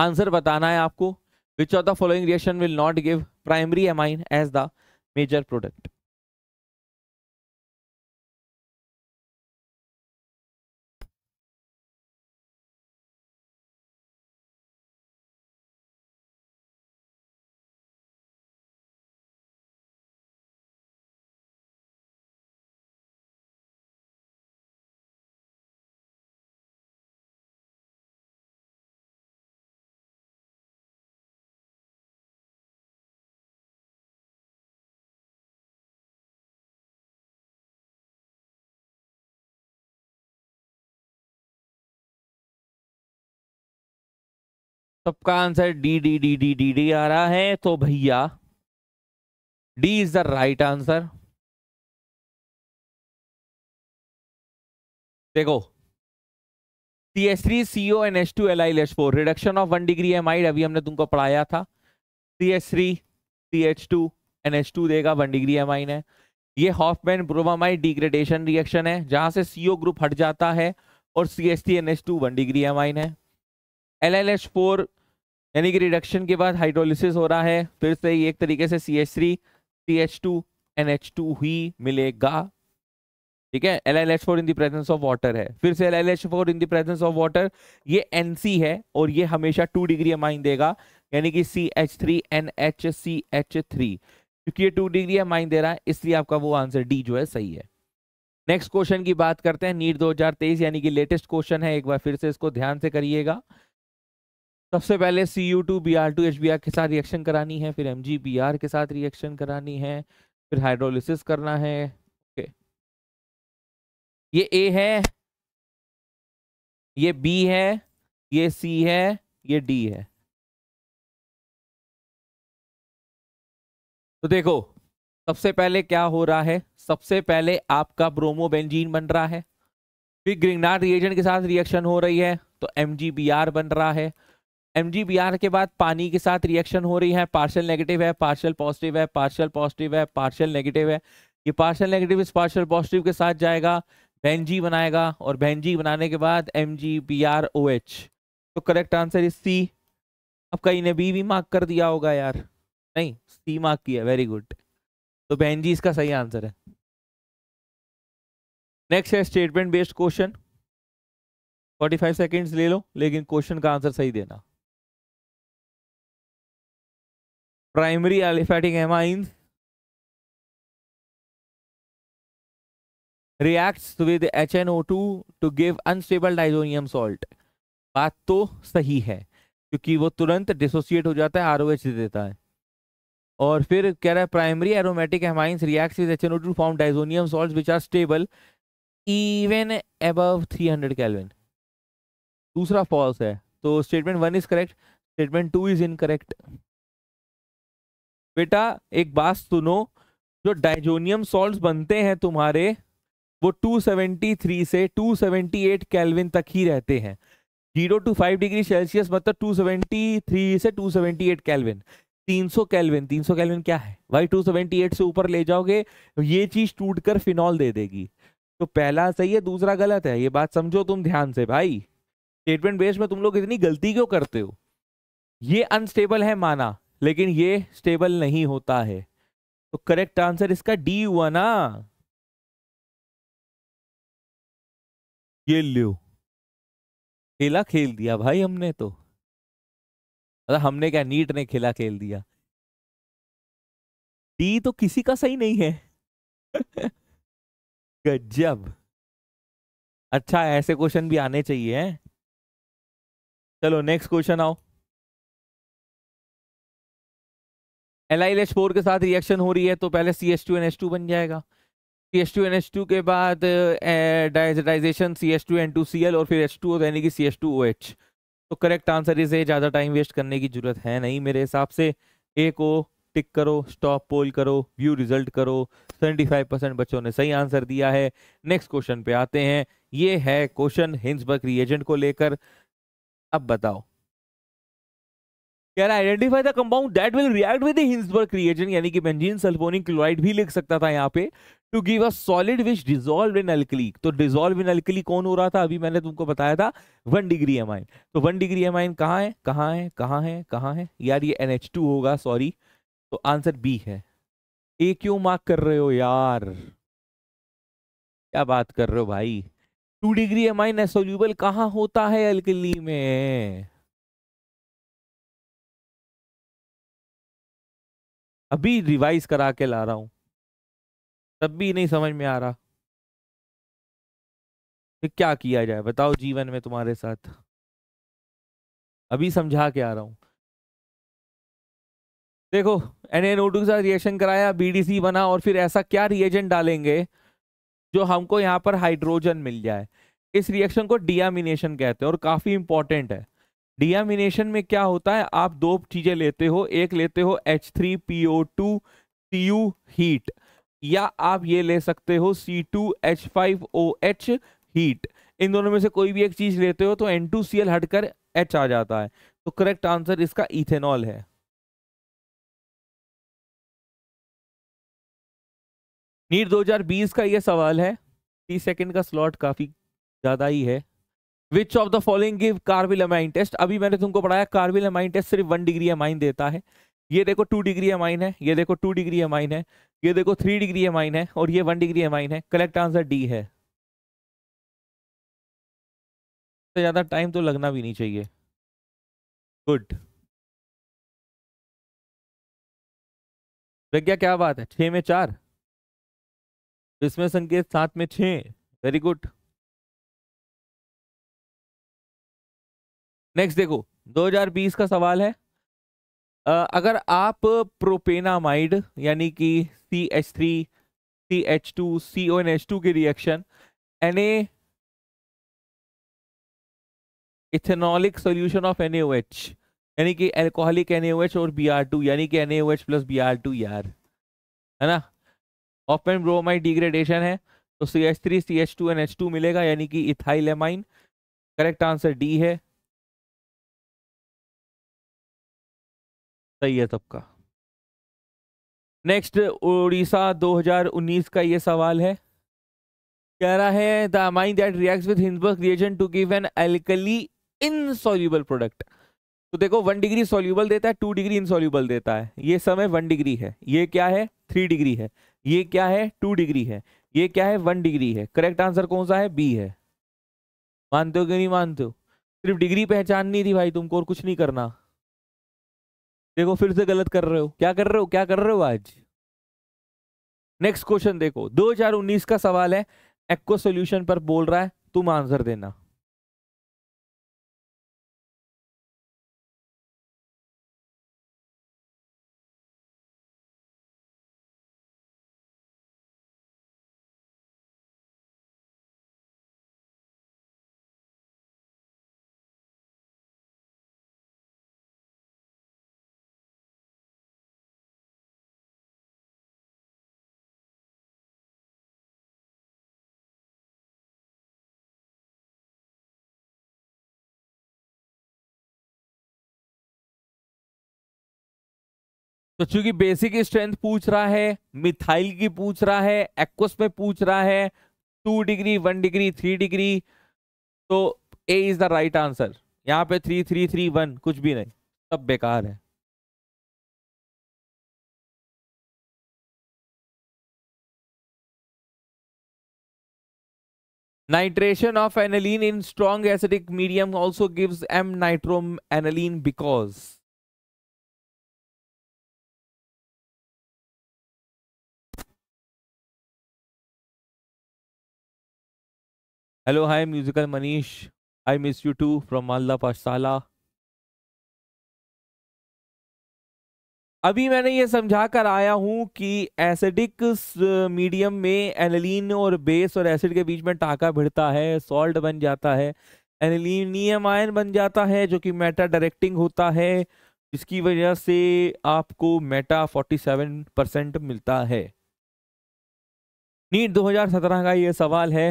आंसर बताना है आपको which of the following reaction will not give primary amine as the major product सबका answer D D D D D D आ रहा है तो भैया D is the right answer देखो C S three C O N S two L I L S four reduction of one degree amine अभी हमने तुमको पढ़ाया था C S three C H two N H to देगा one degree amine ने ये Hofmann bromamide degradation reaction है जहां से सीओ ग्रुप हट जाता है और C S three N H two one degree amine ने एल एल एच फोर यानी कि रिडक्शन के बाद हाइड्रोलिसिस हो रहा है फिर से एक तरीके से C H three C H two N H two ही मिलेगा ठीक है L L H four in the presence of water है फिर से L L H four in the presence of water ये एन सी है और ये हमेशा टू डिग्री अमाइन देगा यानी कि C H three N H C H three क्योंकि ये टू डिग्री अमाइन दे रहा है इसलिए आपका वो आंसर डी जो है सही है नेक्स्ट क्वेश्चन की बात करते हैं नीट 2023 यानी कि लेटेस्ट क्वेश्चन है एक बार फिर से इसको ध्यान से करिएगा सबसे पहले C U two B R two H B R के साथ रिएक्शन करानी है फिर एम जी बी आर के साथ रिएक्शन करानी है फिर हाइड्रोलिसिस करना है ओके ये ए है ये बी है ये सी है ये डी है तो देखो सबसे पहले क्या हो रहा है सबसे पहले आपका ब्रोमो बेंजीन बन रहा है फिर ग्रिंगनार रिएजेंट के साथ रिएक्शन हो रही है तो एम बन रहा है एम के बाद पानी के साथ रिएक्शन हो रही है पार्शल नेगेटिव है पार्शल पॉजिटिव है पार्शल पॉजिटिव है पार्शल नेगेटिव है ये पार्शल नेगेटिव इस पार्शल पॉजिटिव के साथ जाएगा बेंजी बनाएगा और बेंजी बनाने के बाद M G B R O H तो करेक्ट आंसर इज सी अब कहीं ने बी भी मार्क कर दिया होगा यार नहीं सी मार्क किया वेरी गुड तो बेंजी इसका सही आंसर है नेक्स्ट है स्टेटमेंट बेस्ड क्वेश्चन 45 सेकंड्स ले लो लेकिन क्वेश्चन का आंसर सही देना primary amine primary with H N O two to give unstable diazonium salt बात तो सही है क्योंकि वो तुरंत डिसोसिएट हो जाता है आर ओ एच देता है और फिर कह रहा है primary aromatic amines reacts with H N O two form diazonium salt which are stable even three hundred kelvin दूसरा फॉल्स है तो statement one is correct statement two is incorrect बेटा एक बात सुनो जो डाइजोनियम सॉल्ट बनते हैं तुम्हारे वो 273 से 278 केल्विन तक ही रहते हैं zero to five degree Celsius मतलब 273 से 278 केल्विन 300 केल्विन सौ केल्विन क्या है भाई 278 से ऊपर ले जाओगे ये चीज टूट कर फिनॉल दे देगी तो पहला सही है दूसरा गलत है ये बात समझो तुम ध्यान से भाई स्टेटमेंट बेस में तुम लोग इतनी गलती क्यों करते हो ये अनस्टेबल है माना लेकिन ये स्टेबल नहीं होता है तो करेक्ट आंसर इसका डी हुआ ना खेल लियो खेला खेल दिया भाई हमने तो अरे हमने क्या नीट ने खेला खेल दिया डी तो किसी का सही नहीं है गजब अच्छा ऐसे क्वेश्चन भी आने चाहिए हैं चलो नेक्स्ट क्वेश्चन आओ एल आई एच फोर के साथ रिएक्शन हो रही है तो पहले C S two N S two बन जाएगा C S two N S two के बाद digestion C S two N two C L और फिर एच टू तो यानी कि C S two O H तो करेक्ट आंसर इसे ज़्यादा टाइम वेस्ट करने की जरूरत है नहीं मेरे हिसाब से ए को टिक करो स्टॉप पोल करो व्यू रिजल्ट करो सेवेंटी फाइव परसेंट बच्चों ने सही आंसर दिया है नेक्स्ट क्वेश्चन पे आते हैं ये है क्वेश्चन हिंसबर्ग रिएजेंट को लेकर अब बताओ can identify the compound that will react with Hinsberg reagent यानी कि बेंजीन सल्फोनिक क्लोराइड भी लिख सकता था यहाँ पे to give a solid which dissolve in alkali तो डिजोल्व इन अल्कली कौन हो रहा था अभी मैंने तुमको बताया था वन डिग्री एमाइन तो वन डिग्री एम आइन कहाँ है कहाँ है कहाँ है कहाँ है यार ये एन एच टू होगा सॉरी तो आंसर बी है ए क्यों मार्क कर रहे हो यार क्या बात कर रहे हो भाई टू डिग्री एम आइन एसोल्यूबल कहाँ होता है अल्कली में अभी रिवाइज करा के ला रहा हूं तब भी नहीं समझ में आ रहा तो क्या किया जाए बताओ जीवन में तुम्हारे साथ अभी समझा के आ रहा हूं देखो एन एन के साथ रिएक्शन कराया बीडीसी बना और फिर ऐसा क्या रिएजेंट डालेंगे जो हमको यहाँ पर हाइड्रोजन मिल जाए इस रिएक्शन को डियामिनेशन कहते हैं और काफ़ी इंपॉर्टेंट है डियामिनेशन में क्या होता है आप दो चीजें लेते हो एक लेते हो H three P O two C U heat या आप ये ले सकते हो C two H five O H heat इन दोनों में से कोई भी एक चीज लेते हो तो एन टू सी एल हटकर एच आ जाता है तो करेक्ट आंसर इसका इथेनॉल है नीट 2020 का ये सवाल है तीस सेकंड का स्लॉट काफी ज्यादा ही है which of the following give carbylamine test अभी मैंने तुमको पढ़ाया कार्बिल अमाइन टेस्ट सिर्फ वन डिग्री अमाइन देता है ये देखो टू डिग्री अमाइन है ये देखो टू डिग्री अमाइन है ये देखो थ्री डिग्री अमाइन है और ये वन डिग्री अमाइन है करेक्ट आंसर डी है तो ज़्यादा टाइम तो लगना भी नहीं चाहिए गुड प्रज्ञा क्या बात है छ में चार इसमें संकेत सात में छ वेरी गुड नेक्स्ट देखो 2020 का सवाल है आ, अगर आप प्रोपेनामाइड यानी कि C H three C H two C O N H two की reaction an ethanolic solution of N H यानी कि एल्कोहलिक एन और बी आर टू यानी कि N H plus B R two यार है ना ऑफमेन ब्रोमाइड डिग्रेडेशन है तो C H three C H two N H two मिलेगा यानी कि इथाइलेमाइन करेक्ट आंसर डी है सही है सबका नेक्स्ट उड़ीसा 2019 का ये सवाल है कह रहा है the amine that reacts with Hinsberg reagent to give an alkali insoluble product तो देखो वन डिग्री सॉल्यूबल देता है टू डिग्री इनसॉल्यूबल देता है ये समय वन डिग्री है ये क्या है थ्री डिग्री है ये क्या है टू डिग्री है ये क्या है वन डिग्री है करेक्ट आंसर कौन सा है बी है मानते हो कि नहीं मानते हो सिर्फ डिग्री पहचाननी थी भाई तुमको और कुछ नहीं करना देखो फिर से गलत कर रहे हो क्या कर रहे हो क्या कर रहे हो आज नेक्स्ट क्वेश्चन देखो दो हजार उन्नीस का सवाल है एक्को सोल्यूशन पर बोल रहा है तुम आंसर देना तो चूंकि बेसिक स्ट्रेंथ पूछ रहा है मिथाइल की पूछ रहा है एक्वस में पूछ रहा है two degree one degree three degree तो A is the right answer यहाँ पे थ्री थ्री थ्री वन कुछ भी नहीं सब बेकार है nitration of aniline in strong acidic medium also gives M nitro aniline because hello hi musical Manish I miss you too from Malda पाठशाला अभी मैंने ये समझा कर आया हूँ कि एसिडिक मीडियम में एनिलीन और बेस और एसिड के बीच में टाका भिड़ता है सॉल्ट बन जाता है एनिलीनियम आयन बन जाता है जो कि मेटा डायरेक्टिंग होता है जिसकी वजह से आपको मेटा 47 परसेंट मिलता है नीट 2017 का ये सवाल है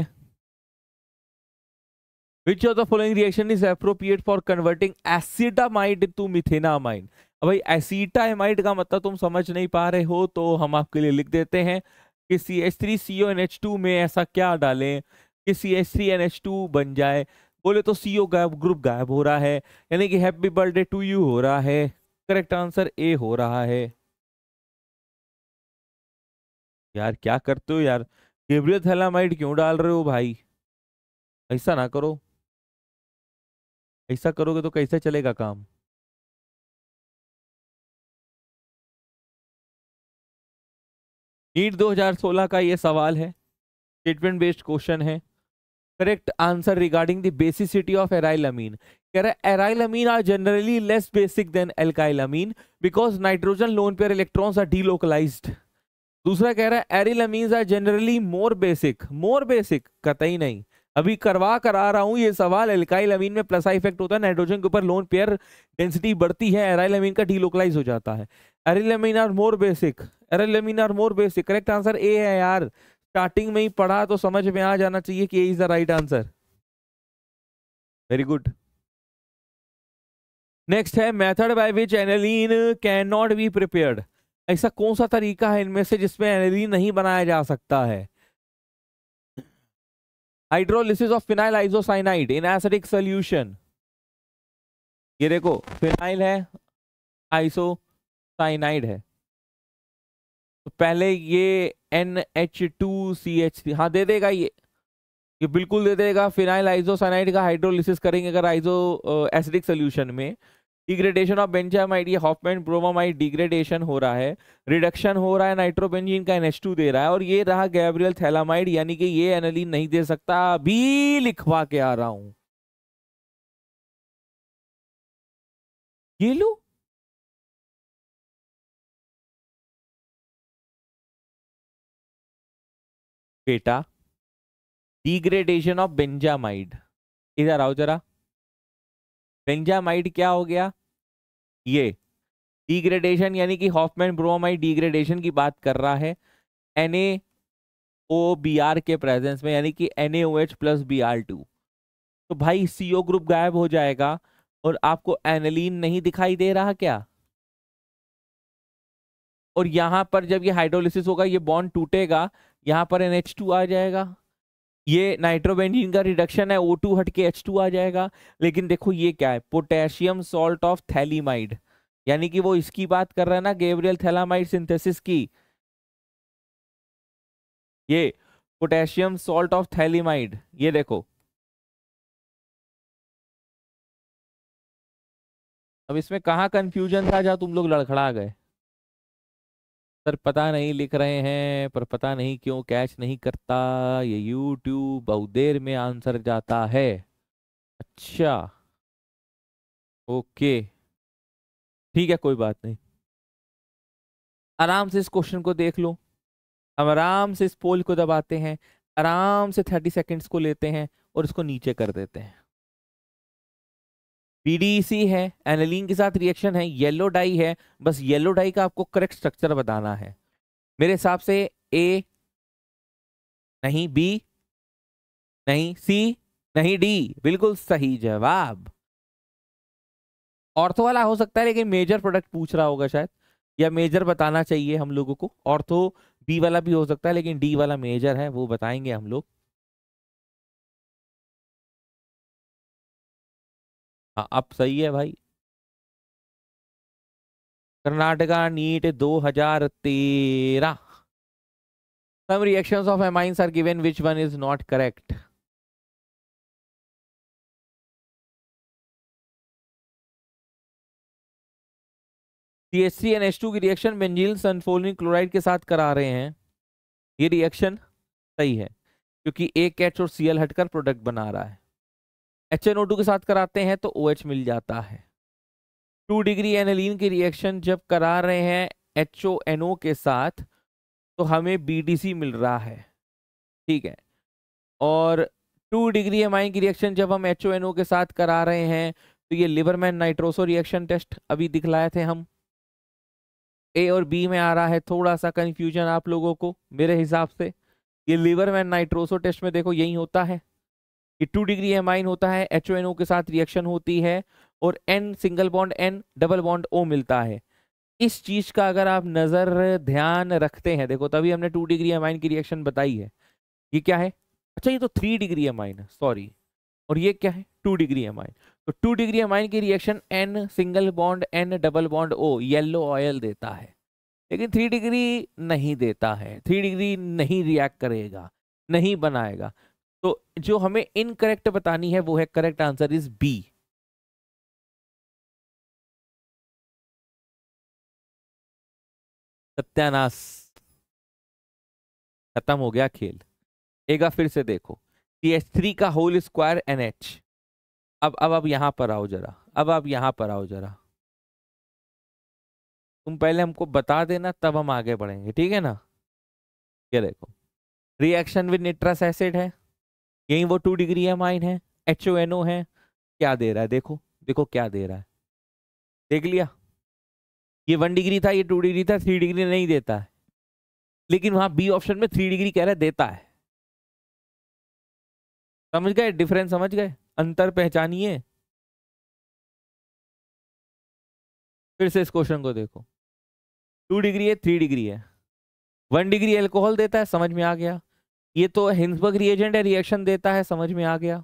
which of the following reaction is appropriate for converting acetamide to methanamide भाई एसिटामाइड का मतलब तुम समझ नहीं पा रहे हो तो हम आपके लिए लिख देते हैं कि C H three C O N H two में ऐसा क्या डालें कि C H three N H two बन जाए बोले तो सी ओ गायब ग्रुप गायब हो रहा है यानी कि हैप्पी बर्थडे टू यू हो रहा है करेक्ट आंसर ए हो रहा है यार क्या करते हो यार गेब्रियल थैलामाइड क्यों डाल रहे हो भाई ऐसा ना करो ऐसा करोगे तो कैसे चलेगा काम नीट 2016 का ये सवाल है स्टेटमेंट बेस्ड क्वेश्चन है correct answer regarding the basicity of aryl amine कह रहा है aryl amine are generally less basic than alkyl amine because nitrogen lone pair electrons are delocalise दूसरा कह रहा है aryl amine are generally more basic more basic कतई नहीं अभी करवा कर आ रहा हूं ये सवाल एल्काइल अमीन में प्लस आई इफेक्ट होता है नाइट्रोजन के ऊपर लोन पेयर डेंसिटी बढ़ती है एराइल अमीन का डीलोकलाइज हो जाता है aryl amine are more basic aryl amine are more basic correct answer A है यार स्टार्टिंग में ही पढ़ा तो समझ में आ जाना चाहिए कि A is the right answer very good next है method by which aniline can not be prepared ऐसा कौन सा तरीका है इनमें से जिसमें एनेलिन नहीं बनाया जा सकता है hydrolysis of phenyl isocyanide in acidic solution ये देखो फिनाइल है आइसोसाइनाइड है तो पहले ये N H two C H three हाँ दे देगा ये ये बिल्कुल दे देगा फिनाइल आइजोसाइनाइड का हाइड्रोलिसिस करेंगे अगर आइजो एसिडिक सोल्यूशन में डिग्रेडेशन ऑफ बेंजामाइड ये हॉफमेंट ब्रोमामाइड डिग्रेडेशन हो रहा है रिडक्शन हो रहा है नाइट्रोबेंजीन का एनएच दे रहा है और ये रहा गैब्रियल थैलामाइड यानी कि ये एनलिन नहीं दे सकता अभी लिखवा के आ रहा हूं ये लो बेटा डिग्रेडेशन ऑफ बेंजामाइड इधर आओ जरा बेंजामाइड क्या हो गया ये डिग्रेडेशन यानी कि हॉफमैन ब्रोमाइड डिग्रेडेशन की बात कर रहा है N A O B R के प्रेजेंस में यानी कि N A O H plus B R two तो भाई सी ओ ग्रुप गायब हो जाएगा और आपको एनलिन नहीं दिखाई दे रहा क्या और यहां पर जब ये हाइड्रोलिसिस होगा ये बॉन्ड टूटेगा यहाँ पर एन एच टू आ जाएगा ये नाइट्रोबेंजीन का रिडक्शन है ओ टू हट के एच टू आ जाएगा लेकिन देखो ये क्या है पोटेशियम सॉल्ट ऑफ थैलीमाइड यानी कि वो इसकी बात कर रहा है ना गेब्रियल थैलामाइड सिंथेसिस की ये पोटेशियम सॉल्ट ऑफ थैलीमाइड ये देखो अब इसमें कहाँ कंफ्यूजन था जहाँ तुम लोग लड़खड़ा गए सर पता नहीं लिख रहे हैं पर पता नहीं क्यों कैच नहीं करता ये यूट्यूब बहुत देर में आंसर जाता है अच्छा ओके ठीक है कोई बात नहीं आराम से इस क्वेश्चन को देख लो हम आराम से इस पोल को दबाते हैं आराम से थर्टी सेकेंड्स को लेते हैं और इसको नीचे कर देते हैं पीडीसी e है एनलिन के साथ रिएक्शन है येलो डाई है बस येलो डाई का आपको करेक्ट स्ट्रक्चर बताना है मेरे हिसाब से ए नहीं बी नहीं सी नहीं डी बिल्कुल सही जवाब ऑर्थो वाला हो सकता है लेकिन मेजर प्रोडक्ट पूछ रहा होगा शायद या मेजर बताना चाहिए हम लोगों को ऑर्थो बी वाला भी हो सकता है लेकिन डी वाला मेजर है वो बताएंगे हम लोग हाँ अब सही है भाई Karnataka NEET 2013 some reactions of amines are given which one C N S two की रिएक्शन बेंजील सनफोलिन क्लोराइड के साथ करा रहे हैं ये रिएक्शन सही है क्योंकि एक कैच और सीएल हटकर प्रोडक्ट बना रहा है एच एन ओ टू के साथ कराते हैं तो ओ OH मिल जाता है टू डिग्री एनलिन की रिएक्शन जब करा रहे हैं एच ओ एन ओ के साथ तो हमें बी डी सी मिल रहा है ठीक है और टू डिग्री एम आई की रिएक्शन जब हम एच ओ एन ओ के साथ करा रहे हैं तो ये लिवरमैन नाइट्रोसो रिएक्शन टेस्ट अभी दिखलाए थे हम ए और बी में आ रहा है थोड़ा सा कन्फ्यूजन आप लोगों को मेरे हिसाब से ये लिवरमैन नाइट्रोसो टेस्ट में देखो यही होता है कि टू डिग्री एमाइन होता है एच के साथ रिएक्शन होती है और N single bond N double bond O मिलता है इस चीज़ का अगर आप नज़र ध्यान रखते हैं देखो तभी हमने टू डिग्री एमाइन की रिएक्शन बताई है ये क्या है अच्छा ये तो थ्री डिग्री एमाइन है सॉरी और ये क्या है टू डिग्री एमाइन तो टू डिग्री एमाइन की reaction N single bond N double bond O yellow oil देता है लेकिन थ्री डिग्री नहीं देता है थ्री डिग्री नहीं रिएक्ट करेगा नहीं बनाएगा तो जो हमें इनकरेक्ट बतानी है वो है करेक्ट आंसर इज बी सत्यानाश खत्म हो गया खेल एक बार फिर से देखो एच थ्री का होल स्क्वायर एन एच अब अब अब यहां पर आओ जरा अब आप यहां पर आओ जरा तुम पहले हमको बता देना तब हम आगे बढ़ेंगे ठीक है ना ये देखो रिएक्शन विद निट्रस एसिड है यही वो टू डिग्री एम आइन है एच ओ एन ओ है क्या दे रहा है देखो देखो क्या दे रहा है देख लिया ये वन डिग्री था ये टू डिग्री था थ्री डिग्री नहीं देता है लेकिन वहां बी ऑप्शन में थ्री डिग्री कह रहा है देता है समझ गए डिफरेंस समझ गए अंतर पहचानिए फिर से इस क्वेश्चन को देखो टू डिग्री है थ्री डिग्री है वन डिग्री एल्कोहल देता है समझ में आ गया ये तो हिंसबर्ग रिएजेंट है रिएक्शन देता है समझ में आ गया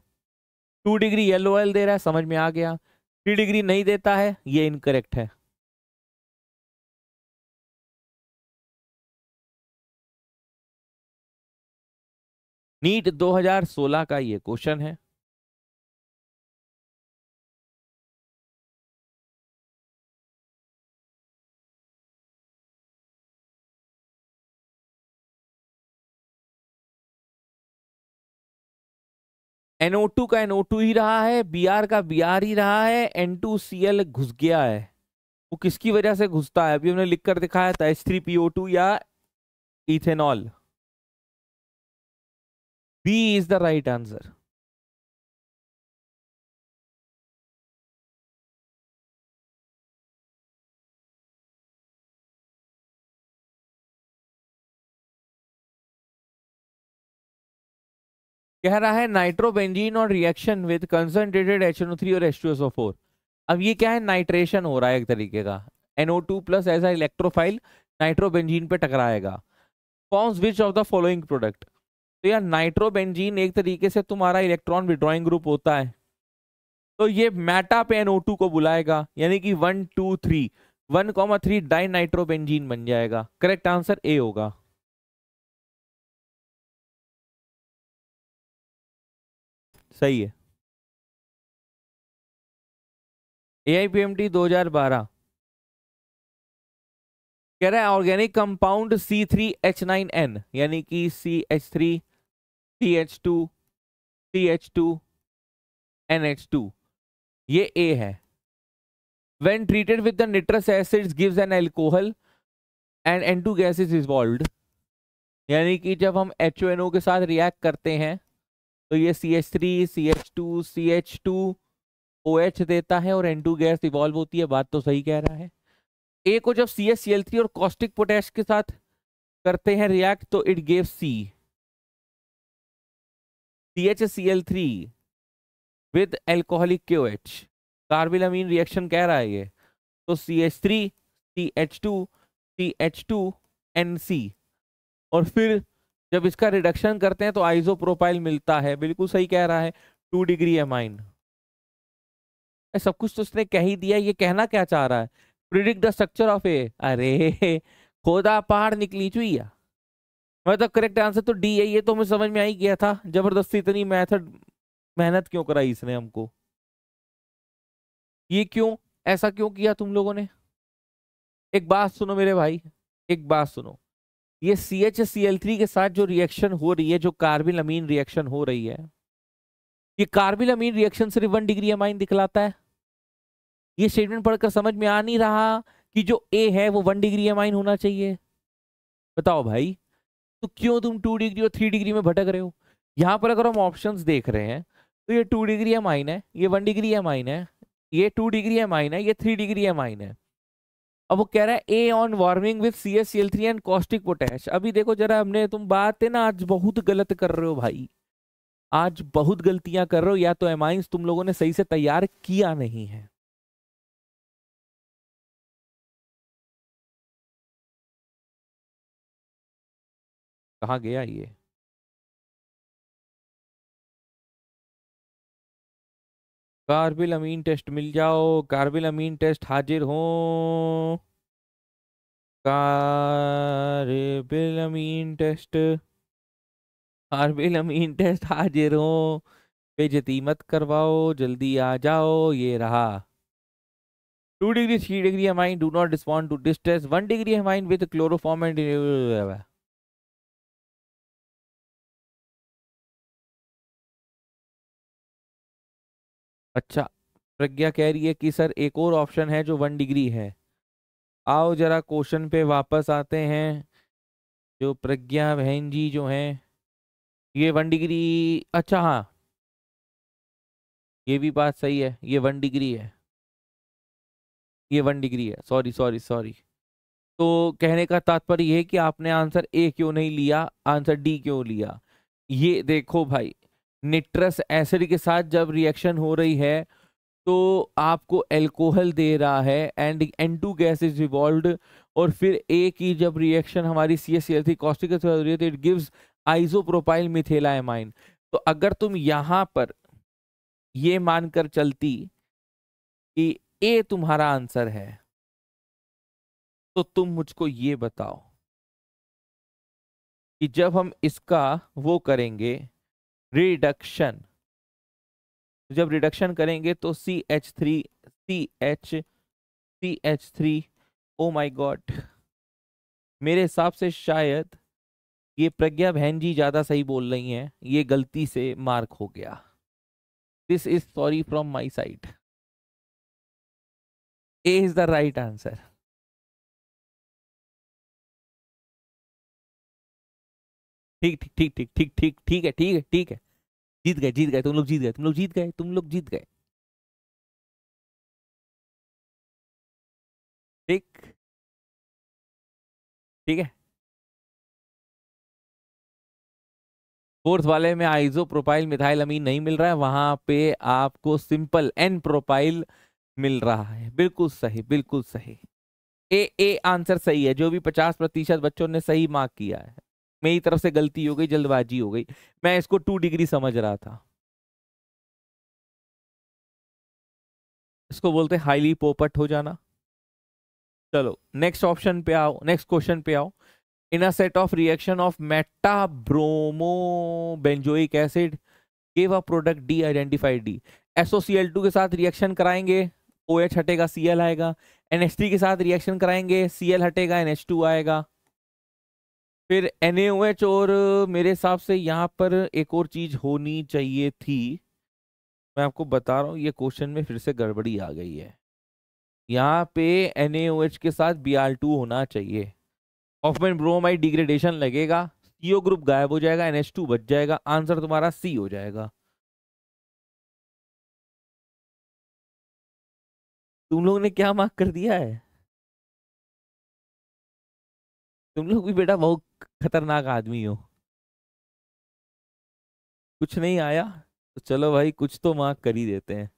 टू डिग्री येलो ऑयल दे रहा है समझ में आ गया थ्री डिग्री नहीं देता है ये इनकरेक्ट है नीट 2016 का ये क्वेश्चन है NO2 का NO2 ही रहा है Br का Br ही रहा है N2Cl घुस गया है वो किसकी वजह से घुसता है अभी हमने लिख कर दिखाया था H3PO2 या ethanol B is the right answer कह रहा है नाइट्रोबेंजीन और रिएक्शन विद कंसनट्रेटेड एच और एच अब ये क्या है नाइट्रेशन हो रहा है एक तरीके का NO two plus as electrophile nitrobenzene पे टकराएगा forms which of the following product तो यार नाइट्रोबेंजीन एक तरीके से तुम्हारा इलेक्ट्रॉन विड्रॉइंग ग्रुप होता है तो ये मैटा पे एनओ टू को बुलाएगा यानी कि one two three one comma three di nitrobenzene बन जाएगा करेक्ट आंसर ए होगा सही है A I P M T दो हजार बारह कह रहा है organic compound C three H nine N यानी कि C H three C H two C H two N H two ये ए है treated with the nitrous acid gives an alcohol and N two gases is dissolved यानी कि जब हम H के साथ रिएक्ट करते हैं तो ये C H three C H two C H two O H देता है और एन टू गैस इवॉल्व होती है बात तो सही कह रहा है ए को जब C S C L three और कॉस्टिक पोटैश के साथ करते हैं रिएक्ट तो it gave C C H C L three with alcoholic Q H carbyl Amin reaction कह रहा है ये तो C H three C H two C H two N C और फिर जब इसका रिडक्शन करते हैं तो आइसोप्रोपाइल मिलता है बिल्कुल सही कह रहा है टू डिग्री एमाइन सब कुछ तो उसने कह ही दिया ये कहना क्या चाह रहा है predict the structure of A अरे खोदा पहाड़ निकली चुईया मतलब करेक्ट आंसर तो डी तो है ये तो हमें समझ में आ ही गया था जबरदस्ती इतनी मेथड मेहनत क्यों कराई इसने हमको ये क्यों ऐसा क्यों किया तुम लोगों ने एक बात सुनो मेरे भाई एक बात सुनो ये C H C L three के साथ जो रिएक्शन हो रही है जो कार्बिल अमीन रिएक्शन हो रही है ये कार्बिल अमीन रिएक्शन सिर्फ वन डिग्री अमाइन दिखलाता है ये स्टेटमेंट पढ़कर समझ में आ नहीं रहा कि जो ए है वो वन डिग्री अमाइन होना चाहिए बताओ भाई तो क्यों तुम टू डिग्री और थ्री डिग्री में भटक रहे हो यहाँ पर अगर हम ऑप्शंस देख रहे हैं तो ये टू डिग्री एमाइन है ये वन डिग्री एमाइन है ये टू डिग्री एमाइन है ये थ्री डिग्री एमाइन है अब वो कह रहा है A on warming with C S C L three and caustic potash अभी देखो जरा हमने तुम बात है ना आज बहुत गलत कर रहे हो भाई आज बहुत गलतियां कर रहे हो या तो एमाइंस तुम लोगों ने सही से तैयार किया नहीं है कहा गया ये कार्बिल अमीन टेस्ट मिल जाओ कार्बिल अमीन टेस्ट हाजिर हो carbylamine test carbylamine test हाजिर हो बेजती मत करवाओ जल्दी आ जाओ ये रहा two degree three degree amine do not respond to this test one degree amine with chloroform and अच्छा प्रज्ञा कह रही है कि सर एक और ऑप्शन है जो वन डिग्री है आओ जरा क्वेश्चन पे वापस आते हैं जो प्रज्ञा बहन जी जो हैं ये वन डिग्री अच्छा हाँ ये भी बात सही है ये वन डिग्री है ये वन डिग्री है सॉरी सॉरी सॉरी तो कहने का तात्पर्य यह है कि आपने आंसर ए क्यों नहीं लिया आंसर डी क्यों लिया ये देखो भाई निट्रस एसिड के साथ जब रिएक्शन हो रही है तो आपको एल्कोहल दे रहा है and N two gas is revolve और फिर ए की जब रिएक्शन हमारी सी एस सी एल थी कॉस्टिक हो रही है तो इट गिव्स आइजोप्रोपाइल मिथेलामाइन तो अगर तुम यहाँ पर ये मानकर चलती कि ए तुम्हारा आंसर है तो तुम मुझको ये बताओ कि जब हम इसका वो करेंगे रिडक्शन तो जब रिडक्शन करेंगे तो C H three C H C H three oh my god मेरे हिसाब से शायद ये प्रज्ञा बहन जी ज़्यादा सही बोल रही हैं ये गलती से मार्क हो गया this is sorry from my side A is the right answer ठीक ठीक ठीक ठीक ठीक ठीक ठीक है ठीक है ठीक है जीत गए जीत गए तुम लोग जीत गए तुम लोग जीत गए तुम लोग जीत गए ठीक ठीक है फोर्थ वाले में आइजो प्रोपाइल मिथाइल अमीन नहीं मिल रहा है वहां पे आपको सिंपल एन प्रोपाइल मिल रहा है बिल्कुल सही बिल्कुल सही ए ए आंसर सही है जो भी पचास प्रतिशत बच्चों ने सही मार्क किया है मेरी तरफ से गलती हो गई जल्दबाजी हो गई मैं इसको टू डिग्री समझ रहा था इसको बोलते हैं हाईली पोपट हो जाना चलो नेक्स्ट ऑप्शन पे आओ नेक्स्ट क्वेश्चन पे आओ in a set of reaction of meta bromo benzoic acid gave a product D identified D SOCl two के साथ रिएक्शन कराएंगे ओ OH एच हटेगा सी एल आएगा एन एच थ्री के साथ रिएक्शन कराएंगे सी एल हटेगा एन एच टू आएगा फिर एन और मेरे हिसाब से यहाँ पर एक और चीज़ होनी चाहिए थी मैं आपको बता रहा हूँ ये क्वेश्चन में फिर से गड़बड़ी आ गई है यहाँ पे एन के साथ बी होना चाहिए ऑफमेन ब्रोमाइड डिग्रेडेशन लगेगा सीओ ग्रुप गायब हो जाएगा एन बच जाएगा आंसर तुम्हारा सी हो जाएगा तुम लोगों ने क्या मार्क कर दिया है तुम लोग भी बेटा बहुत खतरनाक आदमी हो कुछ नहीं आया तो चलो भाई कुछ तो माँ कर ही देते हैं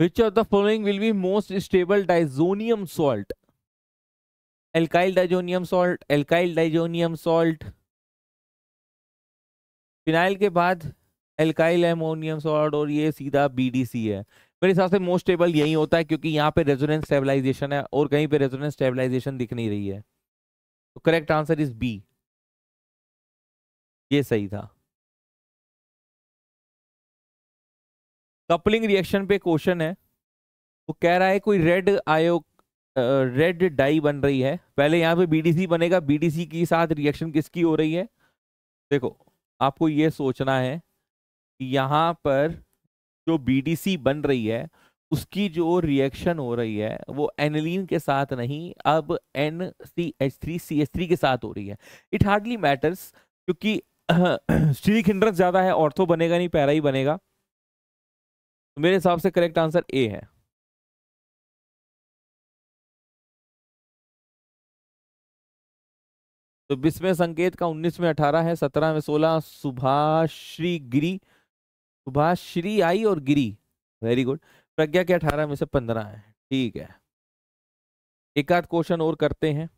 Which of the following will be most stable diazonium salt? Alkyl diazonium salt alkyl diazonium salt phenyl के बाद एल्काइल एमोनियम सॉल्ट और ये सीधा बीडीसी है मेरे हिसाब से मोस्ट स्टेबल यही होता है क्योंकि यहाँ पे रेजोनेंस स्टेबलाइजेशन है और कहीं पे रेजोनेंस स्टेबलाइजेशन दिख नहीं रही है तो करेक्ट आंसर इज बी ये सही था कपलिंग रिएक्शन पे क्वेश्चन है वो कह रहा है कोई रेड आयो रेड डाई बन रही है पहले यहाँ पे बीडीसी बनेगा बीडीसी के साथ रिएक्शन किसकी हो रही है देखो आपको ये सोचना है कि यहाँ पर जो बीडीसी बन रही है उसकी जो रिएक्शन हो रही है वो एनलिन के साथ नहीं अब N C H three C H three के साथ हो रही है इट हार्डली मैटर्स क्योंकि स्टीरिक हिंड्रेंस ज़्यादा है ऑर्थो बनेगा नहीं पैरा ही बनेगा तो मेरे हिसाब से करेक्ट आंसर ए है तो बीसवें संकेत का उन्नीस में अठारह है सत्रह में सोलह सुभाष्री गिरी सुभाष्री आई और गिरी वेरी गुड प्रज्ञा के अठारह में से पंद्रह है ठीक है एक आध क्वेश्चन और करते हैं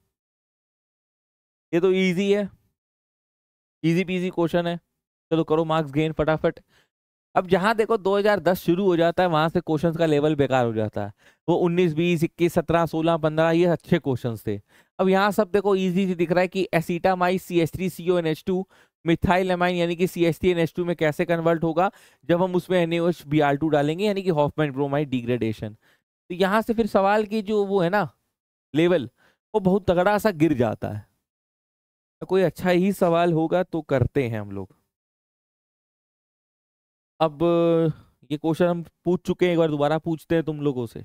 ये तो इजी है इजी पीजी क्वेश्चन है चलो करो मार्क्स गेन फटाफट अब जहाँ देखो 2010 शुरू हो जाता है वहाँ से क्वेश्चंस का लेवल बेकार हो जाता है वो 19, 20, 21, 17, 16, 15 ये अच्छे क्वेश्चंस थे अब यहाँ सब देखो इजी इजी दिख रहा है कि acetamine C S three C O N H two amine यानी कि C S three N H two में कैसे कन्वर्ट होगा जब हम उसमें N H B R two डालेंगे यानी कि हॉफमैन ब्रोमाइड डिग्रेडेशन तो यहाँ से फिर सवाल की जो वो है ना लेवल वो बहुत तगड़ा सा गिर जाता है कोई अच्छा ही सवाल होगा तो करते हैं हम लोग अब ये क्वेश्चन हम पूछ चुके हैं एक बार दोबारा पूछते हैं तुम लोगों से